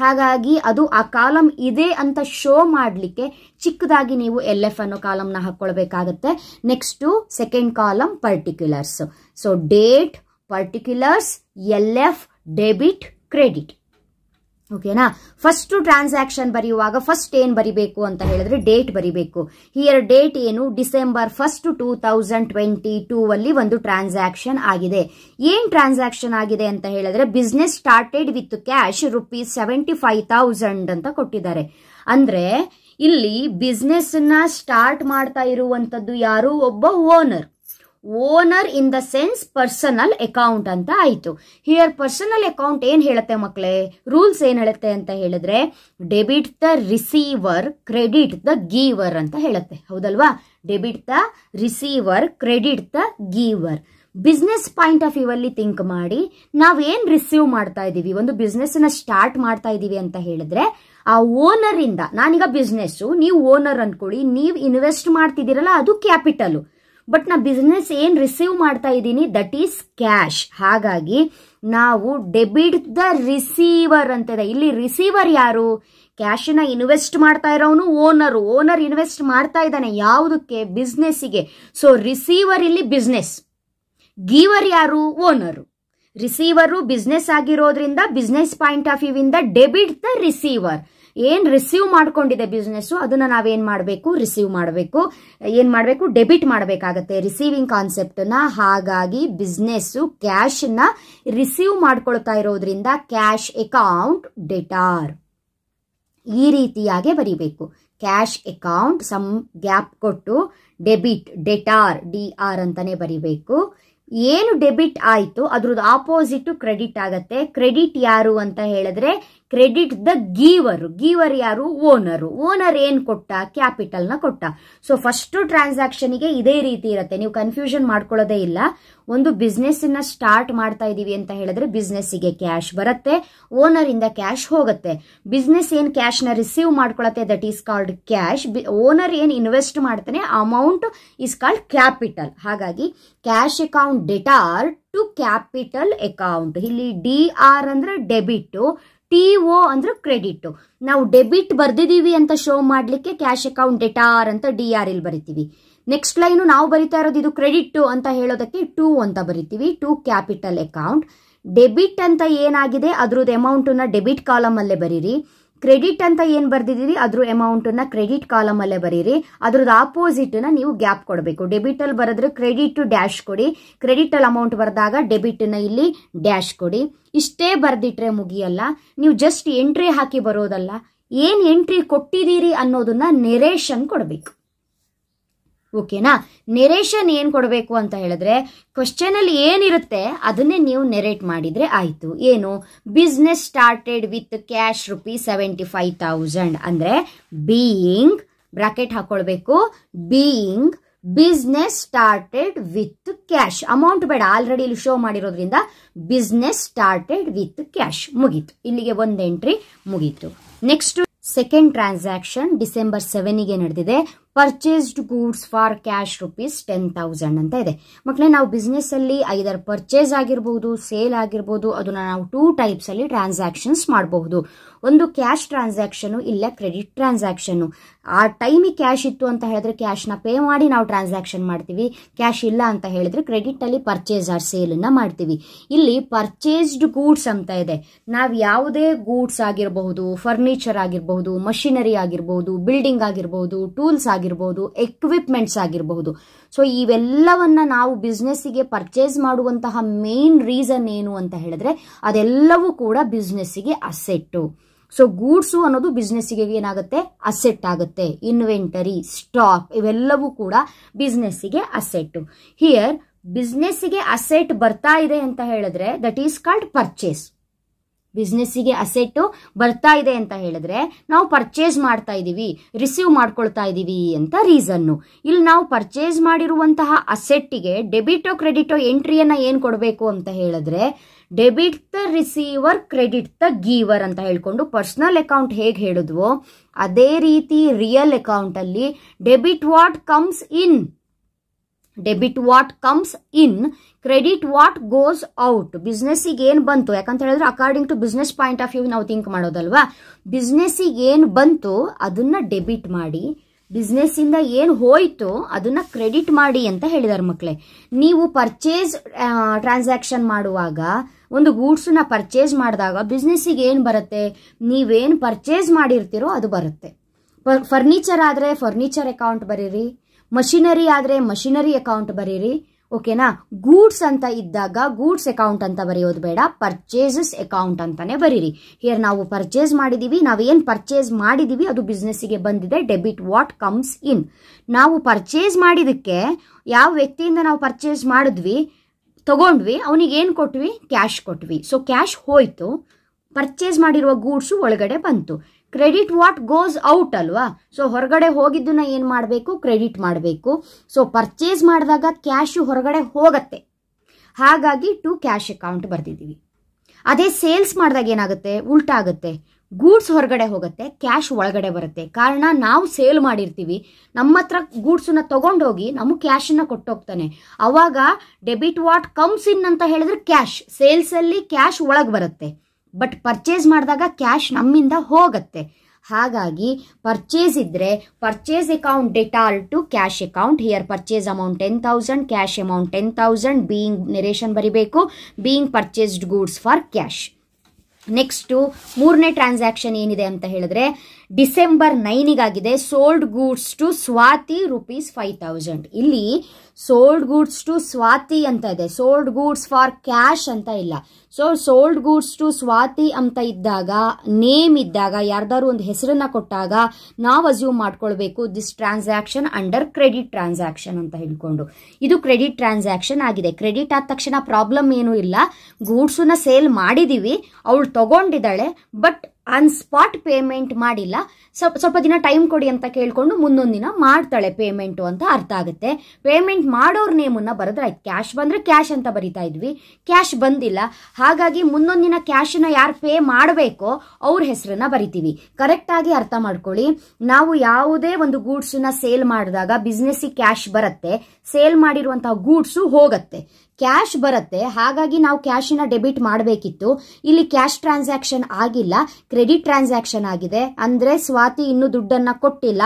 ಹಾಗಾಗಿ ಅದು ಆ ಕಾಲಮ್ ಇದೆ ಅಂತ ಶೋ ಮಾಡಲಿಕ್ಕೆ ಚಿಕ್ಕದಾಗಿ ನೀವು ಎಲ್ ಎಫ್ ಅನ್ನೋ ಕಾಲಮ್ನ ಹಾಕ್ಕೊಳ್ಬೇಕಾಗತ್ತೆ next second column particulars so date particulars L F debit credit ಓಕೆನಾ ಫಸ್ಟ್ ಟ್ರಾನ್ಸಾಕ್ಷನ್ ಬರೆಯುವಾಗ ಫಸ್ಟ್ ಏನ್ ಬರಿಬೇಕು ಅಂತ ಹೇಳಿದ್ರೆ ಡೇಟ್ ಬರಿಬೇಕು ಹಿಯರ್ ಡೇಟ್ ಏನು December first two thousand twenty two ಅಲ್ಲಿ ಒಂದು ಟ್ರಾನ್ಸಾಕ್ಷನ್ ಆಗಿದೆ ಏನ್ ಟ್ರಾನ್ಸಾಕ್ಷನ್ ಆಗಿದೆ ಅಂತ ಹೇಳಿದ್ರೆ business started with cash rupees seventy five thousand ಅಂತ ಕೊಟ್ಟಿದ್ದಾರೆ ಅಂದ್ರೆ ಇಲ್ಲಿ ಬಿಸ್ನೆಸ್ ಸ್ಟಾರ್ಟ್ ಮಾಡ್ತಾ ಇರುವಂತದ್ದು ಯಾರು ಒಬ್ಬ owner owner in the sense personal account ಅಂತ ಆಯಿತು ಹಿಯರ್ ಪರ್ಸನಲ್ ಅಕೌಂಟ್ ಏನು ಹೇಳುತ್ತೆ ಮಕ್ಕಳೇ ರೂಲ್ಸ್ ಏನು ಹೇಳುತ್ತೆ ಅಂತ ಹೇಳಿದ್ರೆ debit the receiver credit the giver ಅಂತ ಹೇಳುತ್ತೆ ಹೌದಲ್ವಾ debit the receiver credit the giver business point of view ಅಲ್ಲಿ ಥಿಂಕ್ ಮಾಡಿ ನಾವೇನು ರಿಸೀವ್ ಮಾಡ್ತಾ ಇದ್ದೀವಿ ಒಂದು ಬಿಸ್ನೆಸ್ನ ಸ್ಟಾರ್ಟ್ ಮಾಡ್ತಾ ಇದ್ದೀವಿ ಅಂತ ಹೇಳಿದ್ರೆ ಆ ಓನರ್ ಇಂದ ನಾನೀಗ ಬಿಸ್ನೆಸ್ಸು ನೀವು ಓನರ್ ಅನ್ಕೊಳ್ಳಿ ನೀವು ಇನ್ವೆಸ್ಟ್ ಮಾಡ್ತಿದ್ದೀರಲ್ಲ ಅದು ಕ್ಯಾಪಿಟಲು ಬಟ್ ನಾ ಬಿಸ್ನೆಸ್ ಏನ್ ರಿಸೀವ್ ಮಾಡ್ತಾ ಇದ್ದೀನಿ ದಟ್ ಈಸ್ ಕ್ಯಾಶ್ ಹಾಗಾಗಿ ನಾವು ಡೆಬಿಟ್ ದ ರಿಸೀವರ್ ಇದೆ ಇಲ್ಲಿ ರಿಸೀವರ್ ಯಾರು ಕ್ಯಾಶನ್ನ ಇನ್ವೆಸ್ಟ್ ಮಾಡ್ತಾ ಇರೋನು ಓನರ್ ಓನರ್ ಇನ್ವೆಸ್ಟ್ ಮಾಡ್ತಾ ಇದ್ದಾನೆ ಯಾವುದಕ್ಕೆ ಬಿಸ್ನೆಸ್ಸಿಗೆ ಸೊ ರಿಸೀವರ್ ಇಲ್ಲಿ ಬಿಸ್ನೆಸ್ ಗೀವರ್ ಯಾರು ಓನರು ರಿಸೀವರು ಬಿಸ್ನೆಸ್ ಆಗಿರೋದ್ರಿಂದ ಬಿಸ್ನೆಸ್ ಪಾಯಿಂಟ್ ಆಫ್ ವ್ಯೂ ಇಂದ ಡೆಬಿಟ್ ದ ರಿಸೀವರ್ ಏನ್ ರಿಸೀವ್ ಮಾಡ್ಕೊಂಡಿದೆ ಬಿಸ್ನೆಸ್ ಅದನ್ನ ನಾವೇನ್ ಮಾಡಬೇಕು ರಿಸೀವ್ ಮಾಡಬೇಕು ಏನ್ ಮಾಡಬೇಕು ಡೆಬಿಟ್ ಮಾಡಬೇಕಾಗತ್ತೆ ರಿಸೀವಿಂಗ್ ಕಾನ್ಸೆಪ್ಟ್ ನ ಹಾಗಾಗಿ ಬಿಸ್ನೆಸ್ ಕ್ಯಾಶ್ ನ ರಿಸೀವ್ ಮಾಡ್ಕೊಳ್ತಾ ಇರೋದ್ರಿಂದ ಕ್ಯಾಶ್ ಅಕೌಂಟ್ ಡೆಟಾರ್ ಈ ರೀತಿಯಾಗಿ ಬರಿಬೇಕು ಕ್ಯಾಶ್ ಅಕೌಂಟ್ ಸಮ್ ಗ್ಯಾಪ್ ಕೊಟ್ಟು ಡೆಬಿಟ್ ಡೆಟಾರ್ ಡಿ ಆರ್ ಅಂತಾನೆ ಬರೀಬೇಕು ಏನು ಡೆಬಿಟ್ ಆಯಿತು ಅದ್ರದ್ದು ಆಪೋಸಿಟ್ ಕ್ರೆಡಿಟ್ ಆಗತ್ತೆ ಕ್ರೆಡಿಟ್ ಯಾರು ಅಂತ ಹೇಳಿದ್ರೆ ಕ್ರೆಡಿಟ್ ದ ಗೀವರ್ ಗೀವರ್ ಯಾರು ಓನರು ಓನರ್ ಏನ್ ಕೊಟ್ಟ ಕ್ಯಾಪಿಟಲ್ನ ಕೊಟ್ಟ ಸೊ ಫಸ್ಟ್ ಗೆ ಇದೇ ರೀತಿ ಇರುತ್ತೆ ನೀವು ಕನ್ಫ್ಯೂಷನ್ ಮಾಡ್ಕೊಳ್ಳೋದೇ ಇಲ್ಲ ಒಂದು ಬಿಸ್ನೆಸ್ ನ ಸ್ಟಾರ್ಟ್ ಮಾಡ್ತಾ ಇದೀವಿ ಅಂತ ಹೇಳಿದ್ರೆ ಬಿಸ್ನೆಸ್ಸಿಗೆ ಕ್ಯಾಶ್ ಬರುತ್ತೆ ಓನರ್ ಇಂದ ಕ್ಯಾಶ್ ಹೋಗುತ್ತೆ ಬಿಸ್ನೆಸ್ ಏನ್ ಕ್ಯಾಶ್ ನ ರಿಸೀವ್ ಮಾಡ್ಕೊಳತ್ತೆ that is called cash owner ಏನ್ ಇನ್ವೆಸ್ಟ್ ಮಾಡ್ತಾನೆ ಅಮೌಂಟ್ ಇಸ್ ಕಾಲ್ಡ್ ಕ್ಯಾಪಿಟಲ್ ಹಾಗಾಗಿ cash account debtor to capital account ಇಲ್ಲಿ ಡಿ ಆರ್ ಅಂದ್ರೆ ಡೆಬಿಟ್ ಟಿ ಓ ಅಂದ್ರೆ ಕ್ರೆಡಿಟ್ ನಾವು ಡೆಬಿಟ್ ಬರ್ದಿದೀವಿ ಅಂತ ಶೋ ಮಾಡಲಿಕ್ಕೆ ಕ್ಯಾಶ್ ಅಕೌಂಟ್ ಡೆಟಾರ್ ಅಂತ ಡಿ ಆರ್ ಇಲ್ಲಿ ಬರಿತೀವಿ ನೆಕ್ಸ್ಟ್ ಲೈನು ನಾವು ಬರಿತಾ ಇರೋದು ಇದು ಕ್ರೆಡಿಟ್ ಅಂತ ಹೇಳೋದಕ್ಕೆ ಟೂ ಅಂತ ಬರಿತೀವಿ ಟು ಕ್ಯಾಪಿಟಲ್ ಅಕೌಂಟ್ ಡೆಬಿಟ್ ಅಂತ ಏನಾಗಿದೆ ಅದ್ರದ್ದು ಅಮೌಂಟನ್ನು ಡೆಬಿಟ್ ಅಲ್ಲೇ ಬರೀರಿ ಕ್ರೆಡಿಟ್ ಅಂತ ಏನ್ ಬರ್ದಿದ್ದೀರಿ ಅದ್ರ ಅಮೌಂಟ್ ನ ಕ್ರೆಡಿಟ್ ಕಾಲಮ್ ಅಲ್ಲೇ ಬರೀರಿ ಅದ್ರದ್ದು ಆಪೋಸಿಟ್ ನ ನೀವು ಗ್ಯಾಪ್ ಕೊಡಬೇಕು ಡೆಬಿಟ್ ಅಲ್ಲಿ ಬರೆದ್ರೆ ಕ್ರೆಡಿಟ್ ಡ್ಯಾಶ್ ಕೊಡಿ ಕ್ರೆಡಿಟ್ ಅಲ್ಲಿ ಅಮೌಂಟ್ ಬರೆದಾಗ ಡೆಬಿಟ್ ನ ಇಲ್ಲಿ ಡ್ಯಾಶ್ ಕೊಡಿ ಇಷ್ಟೇ ಬರ್ದಿಟ್ರೆ ಮುಗಿಯಲ್ಲ ನೀವು ಜಸ್ಟ್ ಎಂಟ್ರಿ ಹಾಕಿ ಬರೋದಲ್ಲ ಏನ್ ಎಂಟ್ರಿ ಕೊಟ್ಟಿದ್ದೀರಿ ಅನ್ನೋದನ್ನ ನೆರೇಷನ್ ಕೊಡಬೇಕು ಓಕೆನಾ ನೆರೇಷನ್ ಏನು ಕೊಡಬೇಕು ಅಂತ ಹೇಳಿದ್ರೆ ಕ್ವಶನಲ್ಲಿ ಏನಿರುತ್ತೆ ಅದನ್ನೇ ನೀವು ನೆರೇಟ್ ಮಾಡಿದರೆ ಆಯಿತು ಏನು business started with cash rupee seventy five thousand ಅಂದರೆ ಬೀಯಿಂಗ್ ಬ್ರಾಕೆಟ್ ಹಾಕ್ಕೊಳ್ಬೇಕು being business started with cash amount ಬೇಡ ಆಲ್ರೆಡಿ ಇಲ್ಲಿ ಶೋ ಮಾಡಿರೋದ್ರಿಂದ ಬಿಸ್ನೆಸ್ ಸ್ಟಾರ್ಟೆಡ್ ವಿತ್ ಕ್ಯಾಶ್ ಮುಗೀತು ಇಲ್ಲಿಗೆ ಒಂದು ಎಂಟ್ರಿ ಮುಗೀತು ನೆಕ್ಸ್ಟ್ ಸೆಕೆಂಡ್ ಟ್ರಾನ್ಸಾಕ್ಷನ್ ಡಿಸೆಂಬರ್ ಸೆವೆನಿಗೆ ನಡೆದಿದೆ purchased goods for cash rupees ten thousand ಅಂತ ಇದೆ ಮಕ್ಕಳೇ ನಾವು ಬಿಸ್ನೆಸ್ ಅಲ್ಲಿ ಐದರ್ ಪರ್ಚೇಸ್ ಆಗಿರ್ಬೋದು ಸೇಲ್ ಆಗಿರ್ಬೋದು ಅದನ್ನ ನಾವು ಟೂ ಟೈಪ್ಸ್ ಅಲ್ಲಿ ಟ್ರಾನ್ಸಾಕ್ಷನ್ಸ್ ಮಾಡಬಹುದು ಒಂದು ಕ್ಯಾಶ್ ಟ್ರಾನ್ಸಾಕ್ಷನು ಇಲ್ಲ ಕ್ರೆಡಿಟ್ ಟ್ರಾನ್ಸಾಕ್ಷನು ಆ ಟೈಮಿಗೆ ಕ್ಯಾಶ್ ಇತ್ತು ಅಂತ ಹೇಳಿದ್ರೆ ಕ್ಯಾಶ್ನ ಪೇ ಮಾಡಿ ನಾವು ಟ್ರಾನ್ಸಾಕ್ಷನ್ ಮಾಡ್ತೀವಿ ಕ್ಯಾಶ್ ಇಲ್ಲ ಅಂತ ಹೇಳಿದ್ರೆ ಕ್ರೆಡಿಟಲ್ಲಿ ಪರ್ಚೇಸ್ ಆರ್ ಸೇಲನ್ನು ಮಾಡ್ತೀವಿ ಇಲ್ಲಿ ಪರ್ಚೇಸ್ಡ್ ಗೂಡ್ಸ್ ಅಂತ ಇದೆ ನಾವು ಯಾವುದೇ ಗೂಡ್ಸ್ ಆಗಿರಬಹುದು ಫರ್ನಿಚರ್ ಆಗಿರಬಹುದು ಮಷಿನರಿ ಆಗಿರಬಹುದು ಬಿಲ್ಡಿಂಗ್ ಆಗಿರಬಹುದು ಟೂಲ್ಸ್ ಆಗಿರಬಹುದು ಎಕ್ವಿಪ್ಮೆಂಟ್ಸ್ ಆಗಿರಬಹುದು ಸೊ ಇವೆಲ್ಲವನ್ನ ನಾವು ಬಿಸ್ನೆಸ್ಸಿಗೆ ಪರ್ಚೇಸ್ ಮಾಡುವಂತಹ ಮೇನ್ ರೀಸನ್ ಏನು ಅಂತ ಹೇಳಿದ್ರೆ ಅದೆಲ್ಲವೂ ಕೂಡ ಬಿಸ್ನೆಸ್ಸಿಗೆ ಅಸೆಟ್ಟು ಸೊ ಗೂಡ್ಸು ಅನ್ನೋದು ಬಿಸ್ನೆಸ್ಸಿಗೆ ಏನಾಗುತ್ತೆ ಅಸೆಟ್ ಆಗುತ್ತೆ ಇನ್ವೆಂಟರಿ ಸ್ಟಾಕ್ ಇವೆಲ್ಲವೂ ಕೂಡ ಬಿಸ್ನೆಸ್ಸಿಗೆ ಅಸೆಟ್ಟು ಹಿಯರ್ ಬಿಸ್ನೆಸ್ಸಿಗೆ ಅಸೆಟ್ ಬರ್ತಾ ಇದೆ ಅಂತ ಹೇಳಿದ್ರೆ ದಟ್ ಈಸ್ ಕಾಲ್ಡ್ ಪರ್ಚೇಸ್ ಬಿಸ್ನೆಸ್ಸಿಗೆ ಅಸೆಟ್ಟು ಬರ್ತಾ ಇದೆ ಅಂತ ಹೇಳಿದ್ರೆ ನಾವು ಪರ್ಚೇಸ್ ಮಾಡ್ತಾ ಇದ್ದೀವಿ ರಿಸೀವ್ ಮಾಡ್ಕೊಳ್ತಾ ಇದ್ದೀವಿ ಅಂತ ರೀಸನ್ನು ಇಲ್ಲಿ ನಾವು ಪರ್ಚೇಸ್ ಮಾಡಿರುವಂತಹ ಅಸೆಟ್ಟಿಗೆ ಡೆಬಿಟೋ ಕ್ರೆಡಿಟೋ ಎಂಟ್ರಿಯನ್ನು ಏನು ಕೊಡಬೇಕು ಅಂತ ಹೇಳಿದ್ರೆ debit the receiver credit the giver ಅಂತ ಹೇಳಿಕೊಂಡು ಪರ್ಸ್ನಲ್ ಅಕೌಂಟ್ ಹೇಗೆ ಹೇಳಿದ್ವೋ ಅದೇ ರೀತಿ ರಿಯಲ್ ಅಕೌಂಟಲ್ಲಿ debit what comes in debit what comes in credit what goes out ಬಿಸ್ನೆಸ್ಸಿಗೆ ಏನು ಬಂತು ಯಾಕಂತ ಹೇಳಿದ್ರೆ according to business point of view ನಾವು ಥಿಂಕ್ ಮಾಡೋದಲ್ವಾ ಬಿಸ್ನೆಸ್ಸಿಗೆ ಏನು ಬಂತು ಅದನ್ನ ಡೆಬಿಟ್ ಮಾಡಿ ಬಿಸ್ನೆಸ್ಸಿಂದ ಏನು ಹೋಯಿತು ಅದನ್ನು ಕ್ರೆಡಿಟ್ ಮಾಡಿ ಅಂತ ಹೇಳಿದಾರೆ ಮಕ್ಕಳೇ ನೀವು ಪರ್ಚೇಸ್ ಟ್ರಾನ್ಸಾಕ್ಷನ್ ಮಾಡುವಾಗ ಒಂದು ಗೂಡ್ಸನ್ನ ಪರ್ಚೇಸ್ ಮಾಡಿದಾಗ ಬಿಸ್ನೆಸ್ಸಿಗೆ ಏನು ಬರುತ್ತೆ ನೀವೇನು ಪರ್ಚೇಸ್ ಮಾಡಿರ್ತೀರೋ ಅದು ಬರುತ್ತೆ ಫರ್ನಿಚರ್ ಆದರೆ ಫರ್ನಿಚರ್ ಅಕೌಂಟ್ ಬರೀರಿ ಮಷಿನರಿ ಆದರೆ ಮಷಿನರಿ ಅಕೌಂಟ್ ಬರೀರಿ ಓಕೆನಾ ಗೂಡ್ಸ್ ಅಂತ ಇದ್ದಾಗ ಗೂಡ್ಸ್ ಅಕೌಂಟ್ ಅಂತ ಬರೆಯೋದು ಬೇಡ ಪರ್ಚೇಸಸ್ ಅಕೌಂಟ್ ಅಂತಾನೆ ಬರೀರಿ ಹಿಯರ್ ನಾವು ಪರ್ಚೇಸ್ ಮಾಡಿದ್ದೀವಿ ನಾವೇನು ಪರ್ಚೇಸ್ ಮಾಡಿದ್ದೀವಿ ಅದು ಬಿಸ್ನೆಸ್ಸಿಗೆ ಬಂದಿದೆ ಡೆಬಿಟ್ ವಾಟ್ ಕಮ್ಸ್ ಇನ್ ನಾವು ಪರ್ಚೇಸ್ ಮಾಡಿದಕ್ಕೆ ಯಾವ ವ್ಯಕ್ತಿಯಿಂದ ನಾವು ಪರ್ಚೇಸ್ ಮಾಡಿದ್ವಿ ತಗೊಂಡ್ವಿ ಅವನಿಗೆ ಏನು ಕೊಟ್ವಿ ಕ್ಯಾಶ್ ಕೊಟ್ವಿ ಸೊ ಕ್ಯಾಶ್ ಹೋಯಿತು ಪರ್ಚೇಸ್ ಮಾಡಿರುವ ಗೂಡ್ಸು ಒಳಗಡೆ ಬಂತು ಕ್ರೆಡಿಟ್ ವಾಟ್ ಗೋಸ್ ಔಟ್ ಅಲ್ವಾ ಸೊ ಹೊರಗಡೆ ಹೋಗಿದ್ದನ್ನ ಏನು ಮಾಡಬೇಕು ಕ್ರೆಡಿಟ್ ಮಾಡಬೇಕು ಸೊ ಪರ್ಚೇಸ್ ಮಾಡಿದಾಗ ಕ್ಯಾಶು ಹೊರಗಡೆ ಹೋಗತ್ತೆ ಹಾಗಾಗಿ ಟು ಕ್ಯಾಶ್ ಅಕೌಂಟ್ ಬರ್ತಿದ್ದೀವಿ ಅದೇ ಸೇಲ್ಸ್ ಮಾಡಿದಾಗ ಏನಾಗುತ್ತೆ ಉಲ್ಟಾ ಆಗುತ್ತೆ ಗೂಡ್ಸ್ ಹೊರಗಡೆ ಹೋಗುತ್ತೆ ಕ್ಯಾಶ್ ಒಳಗಡೆ ಬರುತ್ತೆ ಕಾರಣ ನಾವು ಸೇಲ್ ಮಾಡಿರ್ತೀವಿ ನಮ್ಮ ಹತ್ರ ಗೂಡ್ಸನ್ನ ತಗೊಂಡೋಗಿ ನಮಗೆ ಕ್ಯಾಶನ್ನು ಕೊಟ್ಟೋಗ್ತಾನೆ ಅವಾಗ ಡೆಬಿಟ್ ವಾಟ್ ಕಮ್ಸ್ ಇನ್ ಅಂತ ಹೇಳಿದ್ರೆ ಕ್ಯಾಶ್ ಸೇಲ್ಸಲ್ಲಿ ಕ್ಯಾಶ್ ಒಳಗೆ ಬರುತ್ತೆ ಬಟ್ ಪರ್ಚೇಸ್ ಮಾಡಿದಾಗ ಕ್ಯಾಶ್ ನಮ್ಮಿಂದ ಹೋಗುತ್ತೆ ಹಾಗಾಗಿ ಪರ್ಚೇಸ್ ಇದ್ದರೆ purchase account debtor to cash account here purchase amount ten thousand cash amount ten thousand being narration ಬರಿಬೇಕು being purchased goods for cash next ಮೂರನೇ ಟ್ರಾನ್ಸಾಕ್ಷನ್ ಏನಿದೆ ಅಂತ ಹೇಳಿದ್ರೆ ಡಿಸೆಂಬರ್ ನೈನಿಗಾಗಿದೆ sold goods to Swathi rupees five thousand ಇಲ್ಲಿ sold goods to Swathi ಅಂತ ಇದೆ sold goods for cash ಅಂತ ಇಲ್ಲ so sold goods to Swathi ಅಂತ ಇದ್ದಾಗ ನೇಮ್ ಇದ್ದಾಗ ಯಾರ್ದಾರು ಒಂದು ಹೆಸರನ್ನ ಕೊಟ್ಟಾಗ ನಾವು ಅಸ್ಯೂಮ್ ಮಾಡ್ಕೊಳ್ಬೇಕು this transaction under credit transaction ಅಂತ ಹೇಳ್ಕೊಂಡು ಇದು ಕ್ರೆಡಿಟ್ ಟ್ರಾನ್ಸಾಕ್ಷನ್ ಆಗಿದೆ ಕ್ರೆಡಿಟ್ ಆದ ತಕ್ಷಣ ಪ್ರಾಬ್ಲಮ್ ಏನೂ ಇಲ್ಲ ಗೂಡ್ಸನ್ನ ಸೇಲ್ ಮಾಡಿದ್ದೀವಿ ಅವಳು ತಗೊಂಡಿದ್ದಾಳೆ ಬಟ್ ಆನ್ ಸ್ಪಾಟ್ ಪೇಮೆಂಟ್ ಮಾಡಿಲ್ಲ ಸ್ವಲ್ಪ ಸ್ವಲ್ಪ ದಿನ ಟೈಮ್ ಕೊಡಿ ಅಂತ ಕೇಳಿಕೊಂಡು ಮುಂದೊಂದು ದಿನ ಮಾಡ್ತಾಳೆ ಪೇಮೆಂಟು ಅಂತ ಅರ್ಥ ಆಗುತ್ತೆ ಪೇಮೆಂಟ್ ಮಾಡೋರ್ ನೇಮನ್ನು ಬರೆದ್ರೆ ಆಯ್ತು ಕ್ಯಾಶ್ ಬಂದರೆ ಕ್ಯಾಶ್ ಅಂತ ಬರಿತಾ ಇದ್ವಿ ಕ್ಯಾಶ್ ಬಂದಿಲ್ಲ ಹಾಗಾಗಿ ಮುಂದೊಂದು ದಿನ ಕ್ಯಾಶನ್ನ ಯಾರು ಪೇ ಮಾಡಬೇಕೋ ಅವ್ರ ಹೆಸರನ್ನ ಬರಿತೀವಿ ಕರೆಕ್ಟಾಗಿ ಅರ್ಥ ಮಾಡ್ಕೊಳ್ಳಿ ನಾವು ಯಾವುದೇ ಒಂದು ಗೂಡ್ಸನ್ನ ಸೇಲ್ ಮಾಡಿದಾಗ ಬಿಸ್ನೆಸ್ಸಿಗೆ ಕ್ಯಾಶ್ ಬರುತ್ತೆ ಸೇಲ್ ಮಾಡಿರುವಂತಹ ಗೂಡ್ಸು ಹೋಗತ್ತೆ ಕ್ಯಾಶ್ ಬರುತ್ತೆ ಹಾಗಾಗಿ ನಾವು ಕ್ಯಾಶಿನ ಡೆಬಿಟ್ ಮಾಡಬೇಕಿತ್ತು ಇಲ್ಲಿ ಕ್ಯಾಶ್ ಟ್ರಾನ್ಸಾಕ್ಷನ್ ಆಗಿಲ್ಲ ಕ್ರೆಡಿಟ್ ಟ್ರಾನ್ಸಾಕ್ಷನ್ ಆಗಿದೆ ಅಂದರೆ ಸ್ವಾತಿ ಇನ್ನೂ ದುಡ್ಡನ್ನು ಕೊಟ್ಟಿಲ್ಲ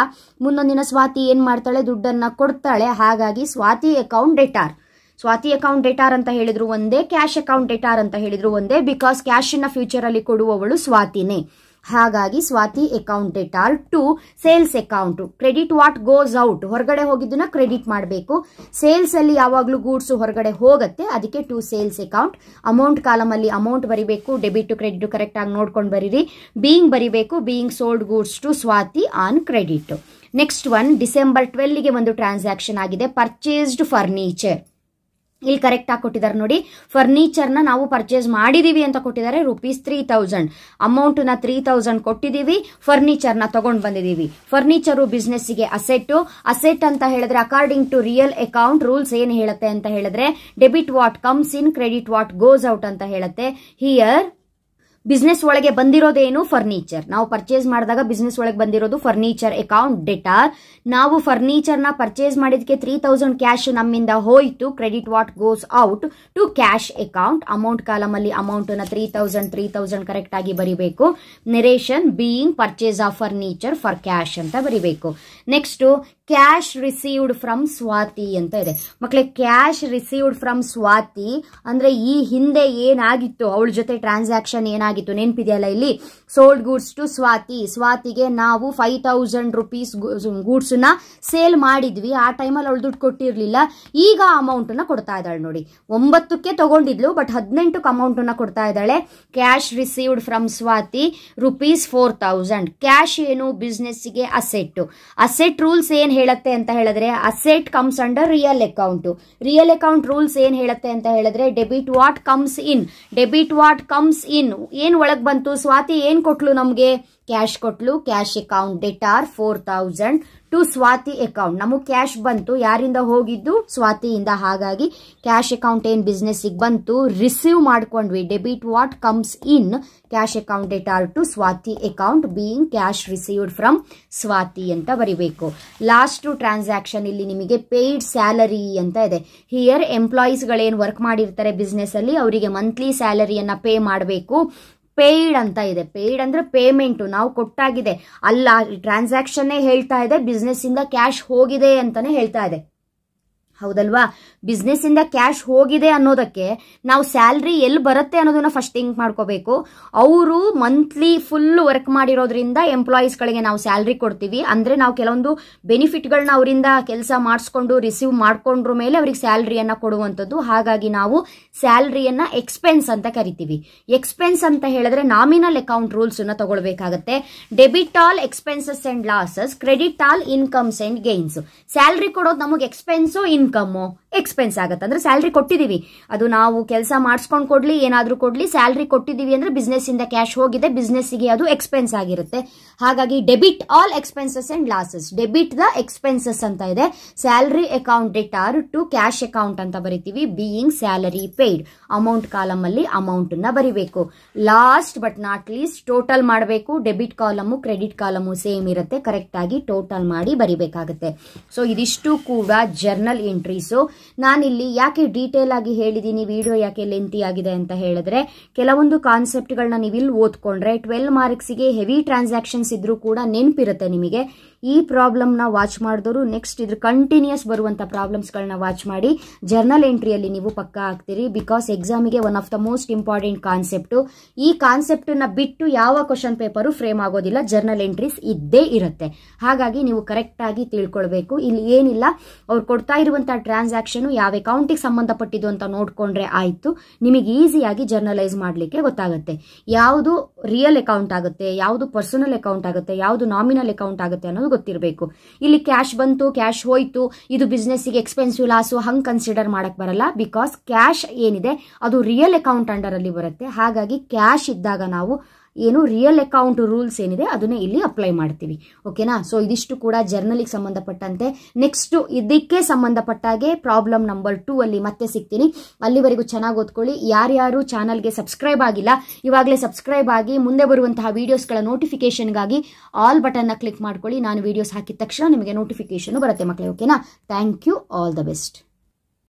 ಮುಂದೊಂದಿನ ಸ್ವಾತಿ ಏನು ಮಾಡ್ತಾಳೆ ದುಡ್ಡನ್ನು ಕೊಡ್ತಾಳೆ ಹಾಗಾಗಿ Swathi account debtor Swathi account debtor ಅಂತ ಹೇಳಿದ್ರು ಒಂದೇ ಕ್ಯಾಶ್ ಅಕೌಂಟ್ ಡೆಟಾರ್ ಅಂತ ಹೇಳಿದ್ರು ಒಂದೇ ಬಿಕಾಸ್ ಫ್ಯೂಚರ್ ಫ್ಯೂಚರಲ್ಲಿ ಕೊಡುವವಳು ಸ್ವಾತಿನೇ ಹಾಗಾಗಿ Swathi accountant all to sales account credit what goes out ಹೊರಗಡೆ ಹೋಗಿದ್ದನ್ನ ಕ್ರೆಡಿಟ್ ಮಾಡಬೇಕು ಸೇಲ್ಸ್ ಅಲ್ಲಿ ಯಾವಾಗಲೂ ಗೂಡ್ಸ್ ಹೊರಗಡೆ ಹೋಗುತ್ತೆ ಅದಕ್ಕೆ to sales account amount column ಅಲ್ಲಿ ಅಮೌಂಟ್ ಬರಿಬೇಕು ಡೆಬಿಟ್ ಕ್ರೆಡಿಟ್ ಕರೆಕ್ಟ್ ಆಗಿ ನೋಡ್ಕೊಂಡು ಬರೀರಿ ಬೀಯಿಂಗ್ ಬರಿಬೇಕು being sold goods to Swathi on credit next one December ಟ್ವೆಲ್ಗೆ ಒಂದು ಟ್ರಾನ್ಸಾಕ್ಷನ್ ಆಗಿದೆ ಪರ್ಚೇಸ್ಡ್ ಫರ್ನಿಚರ್ ಇಲ್ಲಿ ಕರೆಕ್ಟ್ ಆಗಿ ಕೊಟ್ಟಿದ್ದಾರೆ ನೋಡಿ ಫರ್ನಿಚರ್ನ ನಾವು ಪರ್ಚೇಸ್ ಮಾಡಿದೀವಿ ಅಂತ ಕೊಟ್ಟಿದ್ದಾರೆ ರುಪೀಸ್ ತ್ರೀ ತೌಸಂಡ್ ಅಮೌಂಟ್ನ ತ್ರೀ ತೌಸಂಡ್ ಕೊಟ್ಟಿದ್ದೀವಿ ಫರ್ನಿಚರ್ನ ತಗೊಂಡು ಬಂದಿದ್ದೀವಿ ಫರ್ನಿಚರು ಬಿಸ್ನೆಸ್ಸಿಗೆ ಅಸೆಟ್ಟು ಅಸೆಟ್ ಅಂತ ಹೇಳಿದ್ರೆ according to real account rules ಏನು ಹೇಳುತ್ತೆ ಅಂತ ಹೇಳಿದ್ರೆ debit what comes in credit what goes out ಅಂತ ಹೇಳುತ್ತೆ ಹಿಯರ್ ಬಿಸ್ನೆಸ್ ಒಳಗೆ ಬಂದಿರೋದೇನು ಫರ್ನಿಚರ್ ನಾವು ಪರ್ಚೇಸ್ ಮಾಡಿದಾಗ ಬಿಸ್ನೆಸ್ ಒಳಗೆ ಬಂದಿರೋದು ಫರ್ನಿಚರ್ ಅಕೌಂಟ್ ಡೇಟಾ ನಾವು ಫರ್ನಿಚರ್ನ ಪರ್ಚೇಸ್ ಮಾಡಿದಕ್ಕೆ ತ್ರೀ ತೌಸಂಡ್ ಕ್ಯಾಶ್ ನಮ್ಮಿಂದ ಹೋಯಿತು credit what goes out to cash account amount ಕಾಲಮಲ್ಲಿ ಅಮೌಂಟನ್ನು three thousand three thousand correct ಆಗಿ ಬರಿಬೇಕು narration being purchase of furniture for cash ಅಂತ ಬರಿಬೇಕು next cash received from Swathi ಅಂತ ಇದೆ ಮಕ್ಳೆ ಕ್ಯಾಶ್ ರಿಸೀವ್ಡ್ ಫ್ರಮ್ ಸ್ವಾತಿ ಅಂದ್ರೆ ಈ ಹಿಂದೆ ಏನಾಗಿತ್ತು ಅವಳ ಜೊತೆ ಟ್ರಾನ್ಸಾಕ್ಷನ್ ಏನಾಗಿತ್ತು ನೆನಪಿದೆಯಲ್ಲ ಇಲ್ಲಿ ಸೋಲ್ಡ್ ಗೂಡ್ಸ್ ಟು ಸ್ವಾತಿ ಸ್ವಾತಿಗೆ ನಾವು ಫೈವ್ ತೌಸಂಡ್ ರುಪೀಸ್ ಗೂಡ್ಸ್ನ ಸೇಲ್ ಮಾಡಿದ್ವಿ ಆ ಟೈಮಲ್ಲಿ ಅವಳು ದುಡ್ಡು ಕೊಟ್ಟಿರ್ಲಿಲ್ಲ ಈಗ ಅಮೌಂಟನ್ನ ಕೊಡ್ತಾ ಇದ್ದಾಳೆ ನೋಡಿ ಒಂಬತ್ತಕ್ಕೆ ತಗೊಂಡಿದ್ಲು ಬಟ್ ಹದಿನೆಂಟಕ್ಕೆ ಅಮೌಂಟನ್ನ ಕೊಡ್ತಾ ಇದ್ದಾಳೆ cash received from Swathi rupees four thousand cash ಏನು ಬಿಸ್ನೆಸ್ಸಿಗೆ ಅಸೆಟ್ಟು ಅಸೆಟ್ ರೂಲ್ಸ್ ಏನು ಹೇಳುತ್ತೆ ಅಂತ ಹೇಳಿದ್ರೆ asset comes under real account real account rules ಏನ್ ಹೇಳುತ್ತೆ ಅಂತ ಹೇಳಿದ್ರೆ debit what comes in debit what comes in ಏನ್ ಒಳಗ್ ಬಂತು ಸ್ವಾತಿ ಏನ್ ಕೊಟ್ಲು ನಮ್ಗೆ ಕ್ಯಾಶ್ ಕೊಟ್ಲು cash account debtor four thousand to Swathi account ನಮಗೆ ಕ್ಯಾಶ್ ಬಂತು ಯಾರಿಂದ ಹೋಗಿದ್ದು ಸ್ವಾತಿಯಿಂದ ಹಾಗಾಗಿ ಕ್ಯಾಶ್ ಅಕೌಂಟ್ ಏನು ಬಿಸ್ನೆಸ್ಸಿಗೆ ಬಂತು ರಿಸೀವ್ ಮಾಡ್ಕೊಂಡ್ವಿ debit what comes in cash account debtor to Swathi account being cash received from Swathi ಅಂತ ಬರೀಬೇಕು ಲಾಸ್ಟ್ ಟ್ರಾನ್ಸಾಕ್ಷನ್ ಇಲ್ಲಿ ನಿಮಗೆ ಪೇಯ್ಡ್ ಸ್ಯಾಲರಿ ಅಂತ ಇದೆ ಹಿಯರ್ ಎಂಪ್ಲಾಯೀಸ್ಗಳೇನು ವರ್ಕ್ ಮಾಡಿರ್ತಾರೆ ಬಿಸ್ನೆಸ್ಸಲ್ಲಿ ಅವರಿಗೆ ಮಂತ್ಲಿ ಸ್ಯಾಲರಿಯನ್ನು ಪೇ ಮಾಡಬೇಕು ಪೇಯ್ಡ್ ಅಂತ ಇದೆ ಪೇಯ್ಡ್ ಅಂದ್ರೆ ಪೇಮೆಂಟು ನಾವು ಕೊಟ್ಟಾಗಿದೆ ಅಲ್ಲ ಟ್ರಾನ್ಸಾಕ್ಷನ್ನೇ ಹೇಳ್ತಾ ಇದೆ ಇಂದ ಕ್ಯಾಶ್ ಹೋಗಿದೆ ಅಂತಾನೆ ಹೇಳ್ತಾ ಇದೆ ಹೌದಲ್ವಾ ಬಿಸ್ನೆಸ್ ಇಂದ ಕ್ಯಾಶ್ ಹೋಗಿದೆ ಅನ್ನೋದಕ್ಕೆ ನಾವು ಸ್ಯಾಲ್ರಿ ಎಲ್ಲಿ ಬರುತ್ತೆ ಅನ್ನೋದನ್ನ ಫಸ್ಟ್ ಥಿಂಕ್ ಮಾಡ್ಕೋಬೇಕು ಅವರು ಮಂತ್ಲಿ ಫುಲ್ ವರ್ಕ್ ಮಾಡಿರೋದ್ರಿಂದ ಎಂಪ್ಲಾಯೀಸ್ಗಳಿಗೆ ನಾವು ಸ್ಯಾಲ್ರಿ ಕೊಡ್ತೀವಿ ಅಂದ್ರೆ ನಾವು ಕೆಲವೊಂದು ಬೆನಿಫಿಟ್ಗಳನ್ನ ಅವರಿಂದ ಕೆಲಸ ಮಾಡಿಸ್ಕೊಂಡು ರಿಸೀವ್ ಮಾಡ್ಕೊಂಡ್ರ ಮೇಲೆ ಅವ್ರಿಗೆ ಸ್ಯಾಲ್ರಿಯನ್ನ ಕೊಡುವಂಥದ್ದು ಹಾಗಾಗಿ ನಾವು ಸ್ಯಾಲ್ರಿಯನ್ನ ಎಕ್ಸ್ಪೆನ್ಸ್ ಅಂತ ಕರಿತೀವಿ ಎಕ್ಸ್ಪೆನ್ಸ್ ಅಂತ ಹೇಳಿದ್ರೆ ನಾಮಿನಲ್ ಅಕೌಂಟ್ ರೂಲ್ಸ್ ಅನ್ನ ತಗೊಳ್ಬೇಕಾಗತ್ತೆ debit all expenses and losses credit all incomes and gains salary ಕೊಡೋದು ನಮಗೆ ಎಕ್ಸ್ಪೆನ್ಸು ಇನ್ 間も ಎಕ್ಸ್ಪೆನ್ಸ್ ಆಗುತ್ತೆ ಅಂದ್ರೆ ಸ್ಯಾಲ್ರಿ ಕೊಟ್ಟಿದ್ದೀವಿ ಅದು ನಾವು ಕೆಲಸ ಮಾಡಿಸ್ಕೊಂಡು ಕೊಡಲಿ ಏನಾದರೂ ಕೊಡ್ಲಿ ಸ್ಯಾಲ್ರಿ ಕೊಟ್ಟಿದ್ದೀವಿ ಅಂದರೆ ಬಿಸ್ನೆಸ್ಸಿಂದ ಕ್ಯಾಶ್ ಹೋಗಿದೆ ಬಿಸ್ನೆಸ್ಸಿಗೆ ಅದು ಎಕ್ಸ್ಪೆನ್ಸ್ ಆಗಿರುತ್ತೆ ಹಾಗಾಗಿ debit all expenses and losses debit the expenses ಅಂತ ಇದೆ salary account debtor to cash account ಅಂತ ಬರಿತೀವಿ ಬೀಯಿಂಗ್ ಸ್ಯಾಲರಿ ಪೇಯ್ಡ್ ಅಮೌಂಟ್ ಕಾಲಮಲ್ಲಿ ಅಮೌಂಟನ್ನು ಬರಿಬೇಕು last but not least total ಮಾಡಬೇಕು debit column credit column same ಇರುತ್ತೆ ಕರೆಕ್ಟಾಗಿ ಟೋಟಲ್ ಮಾಡಿ ಬರಿಬೇಕಾಗುತ್ತೆ ಸೊ ಇದಿಷ್ಟು ಕೂಡ ಜರ್ನಲ್ ಎಂಟ್ರೀಸು ನಾನಿಲ್ಲಿ ಯಾಕೆ ಡೀಟೇಲ್ ಆಗಿ ಹೇಳಿದ್ದೀನಿ ವಿಡಿಯೋ ಯಾಕೆ ಲೆಂತಿ ಆಗಿದೆ ಅಂತ ಹೇಳಿದ್ರೆ ಕೆಲವೊಂದು ಕಾನ್ಸೆಪ್ಟ್ಗಳನ್ನ ನೀವು ಇಲ್ಲಿ ಓದ್ಕೊಂಡ್ರೆ ಟ್ವೆಲ್ ಮಾರ್ಕ್ಸ್ಗೆ ಹೆವಿ ಟ್ರಾನ್ಸಾಕ್ಷನ್ಸ್ ಇದ್ರೂ ಕೂಡ ನೆನಪಿರುತ್ತೆ ನಿಮಗೆ ಈ ಪ್ರಾಬ್ಲಮ್ನ ವಾಚ್ ಮಾಡಿದವರು ನೆಕ್ಸ್ಟ್ ಇದ್ರ ಕಂಟಿನ್ಯೂಸ್ ಬರುವಂಥ ಪ್ರಾಬ್ಲಮ್ಸ್ಗಳನ್ನ ವಾಚ್ ಮಾಡಿ ಜರ್ನಲ್ ಎಂಟ್ರಿಯಲ್ಲಿ ನೀವು ಪಕ್ಕ ಆಗ್ತೀರಿ ಬಿಕಾಸ್ ಎಕ್ಸಾಮಿಗೆ one of the most important concept ಈ ಕಾನ್ಸೆಪ್ಟನ್ನ ಬಿಟ್ಟು ಯಾವ ಕ್ವಶನ್ ಪೇಪರು ಫ್ರೇಮ್ ಆಗೋದಿಲ್ಲ ಜರ್ನಲ್ ಎಂಟ್ರೀಸ್ ಇದ್ದೇ ಇರುತ್ತೆ ಹಾಗಾಗಿ ನೀವು ಕರೆಕ್ಟಾಗಿ ತಿಳ್ಕೊಳ್ಬೇಕು ಇಲ್ಲಿ ಏನಿಲ್ಲ ಅವ್ರು ಕೊಡ್ತಾ ಇರುವಂಥ ಟ್ರಾನ್ಸಾಕ್ಷನ್ ಯಾವ ಅಕೌಂಟಿಗೆ ಸಂಬಂಧಪಟ್ಟಿದ್ದು ಅಂತ ನೋಡ್ಕೊಂಡ್ರೆ ಆಯಿತು ನಿಮಗೆ ಈಸಿಯಾಗಿ ಜರ್ನಲೈಸ್ ಮಾಡಲಿಕ್ಕೆ ಗೊತ್ತಾಗುತ್ತೆ ಯಾವುದು ರಿಯಲ್ ಅಕೌಂಟ್ ಆಗುತ್ತೆ ಯಾವುದು ಪರ್ಸನಲ್ ಅಕೌಂಟ್ ಆಗುತ್ತೆ ಯಾವುದು ನಾಮಿನಲ್ ಅಕೌಂಟ್ ಆಗುತ್ತೆ ಅನ್ನೋದು ಗೊತ್ತಿರಬೇಕು ಇಲ್ಲಿ ಕ್ಯಾಶ್ ಬಂತು ಕ್ಯಾಶ್ ಹೋಯ್ತು ಇದು ಗೆ ಎಕ್ಸ್ಪೆನ್ಸಿವ್ ಲಾಸು ಹಂಗೆ ಕನ್ಸಿಡರ್ ಮಾಡಕ್ ಬರಲ್ಲ ಬಿಕಾಸ್ ಕ್ಯಾಶ್ ಏನಿದೆ ಅದು ರಿಯಲ್ ಅಕೌಂಟ್ ಅಲ್ಲಿ ಬರುತ್ತೆ ಹಾಗಾಗಿ ಕ್ಯಾಶ್ ಇದ್ದಾಗ ನಾವು ಏನು ರಿಯಲ್ ಅಕೌಂಟ್ ರೂಲ್ಸ್ ಏನಿದೆ ಅದನ್ನೇ ಇಲ್ಲಿ ಅಪ್ಲೈ ಮಾಡ್ತೀವಿ ಓಕೆನಾ ಸೊ ಇದಿಷ್ಟು ಕೂಡ ಜರ್ನಲಿಗೆ ಸಂಬಂಧಪಟ್ಟಂತೆ ನೆಕ್ಸ್ಟ್ ಇದಕ್ಕೆ ಸಂಬಂಧಪಟ್ಟಾಗೆ ಪ್ರಾಬ್ಲಮ್ ನಂಬರ್ ಟೂ ಅಲ್ಲಿ ಮತ್ತೆ ಸಿಗ್ತೀನಿ ಅಲ್ಲಿವರೆಗೂ ಚೆನ್ನಾಗಿ ಓದ್ಕೊಳ್ಳಿ ಯಾರ್ಯಾರು ಚಾನಲ್ಗೆ ಸಬ್ಸ್ಕ್ರೈಬ್ ಆಗಿಲ್ಲ ಇವಾಗಲೇ ಸಬ್ಸ್ಕ್ರೈಬ್ ಆಗಿ ಮುಂದೆ ಬರುವಂತಹ ವಿಡಿಯೋಸ್ಗಳ ನೋಟಿಫಿಕೇಷನ್ಗಾಗಿ ಆಲ್ ಬಟನ್ನ ಕ್ಲಿಕ್ ಮಾಡ್ಕೊಳ್ಳಿ ನಾನು ವಿಡಿಯೋಸ್ ಹಾಕಿದ ತಕ್ಷಣ ನಿಮಗೆ ನೋಟಿಫಿಕೇಶನ್ ಬರುತ್ತೆ ಮಕ್ಕಳೇ ಓಕೆನಾ thank you all the best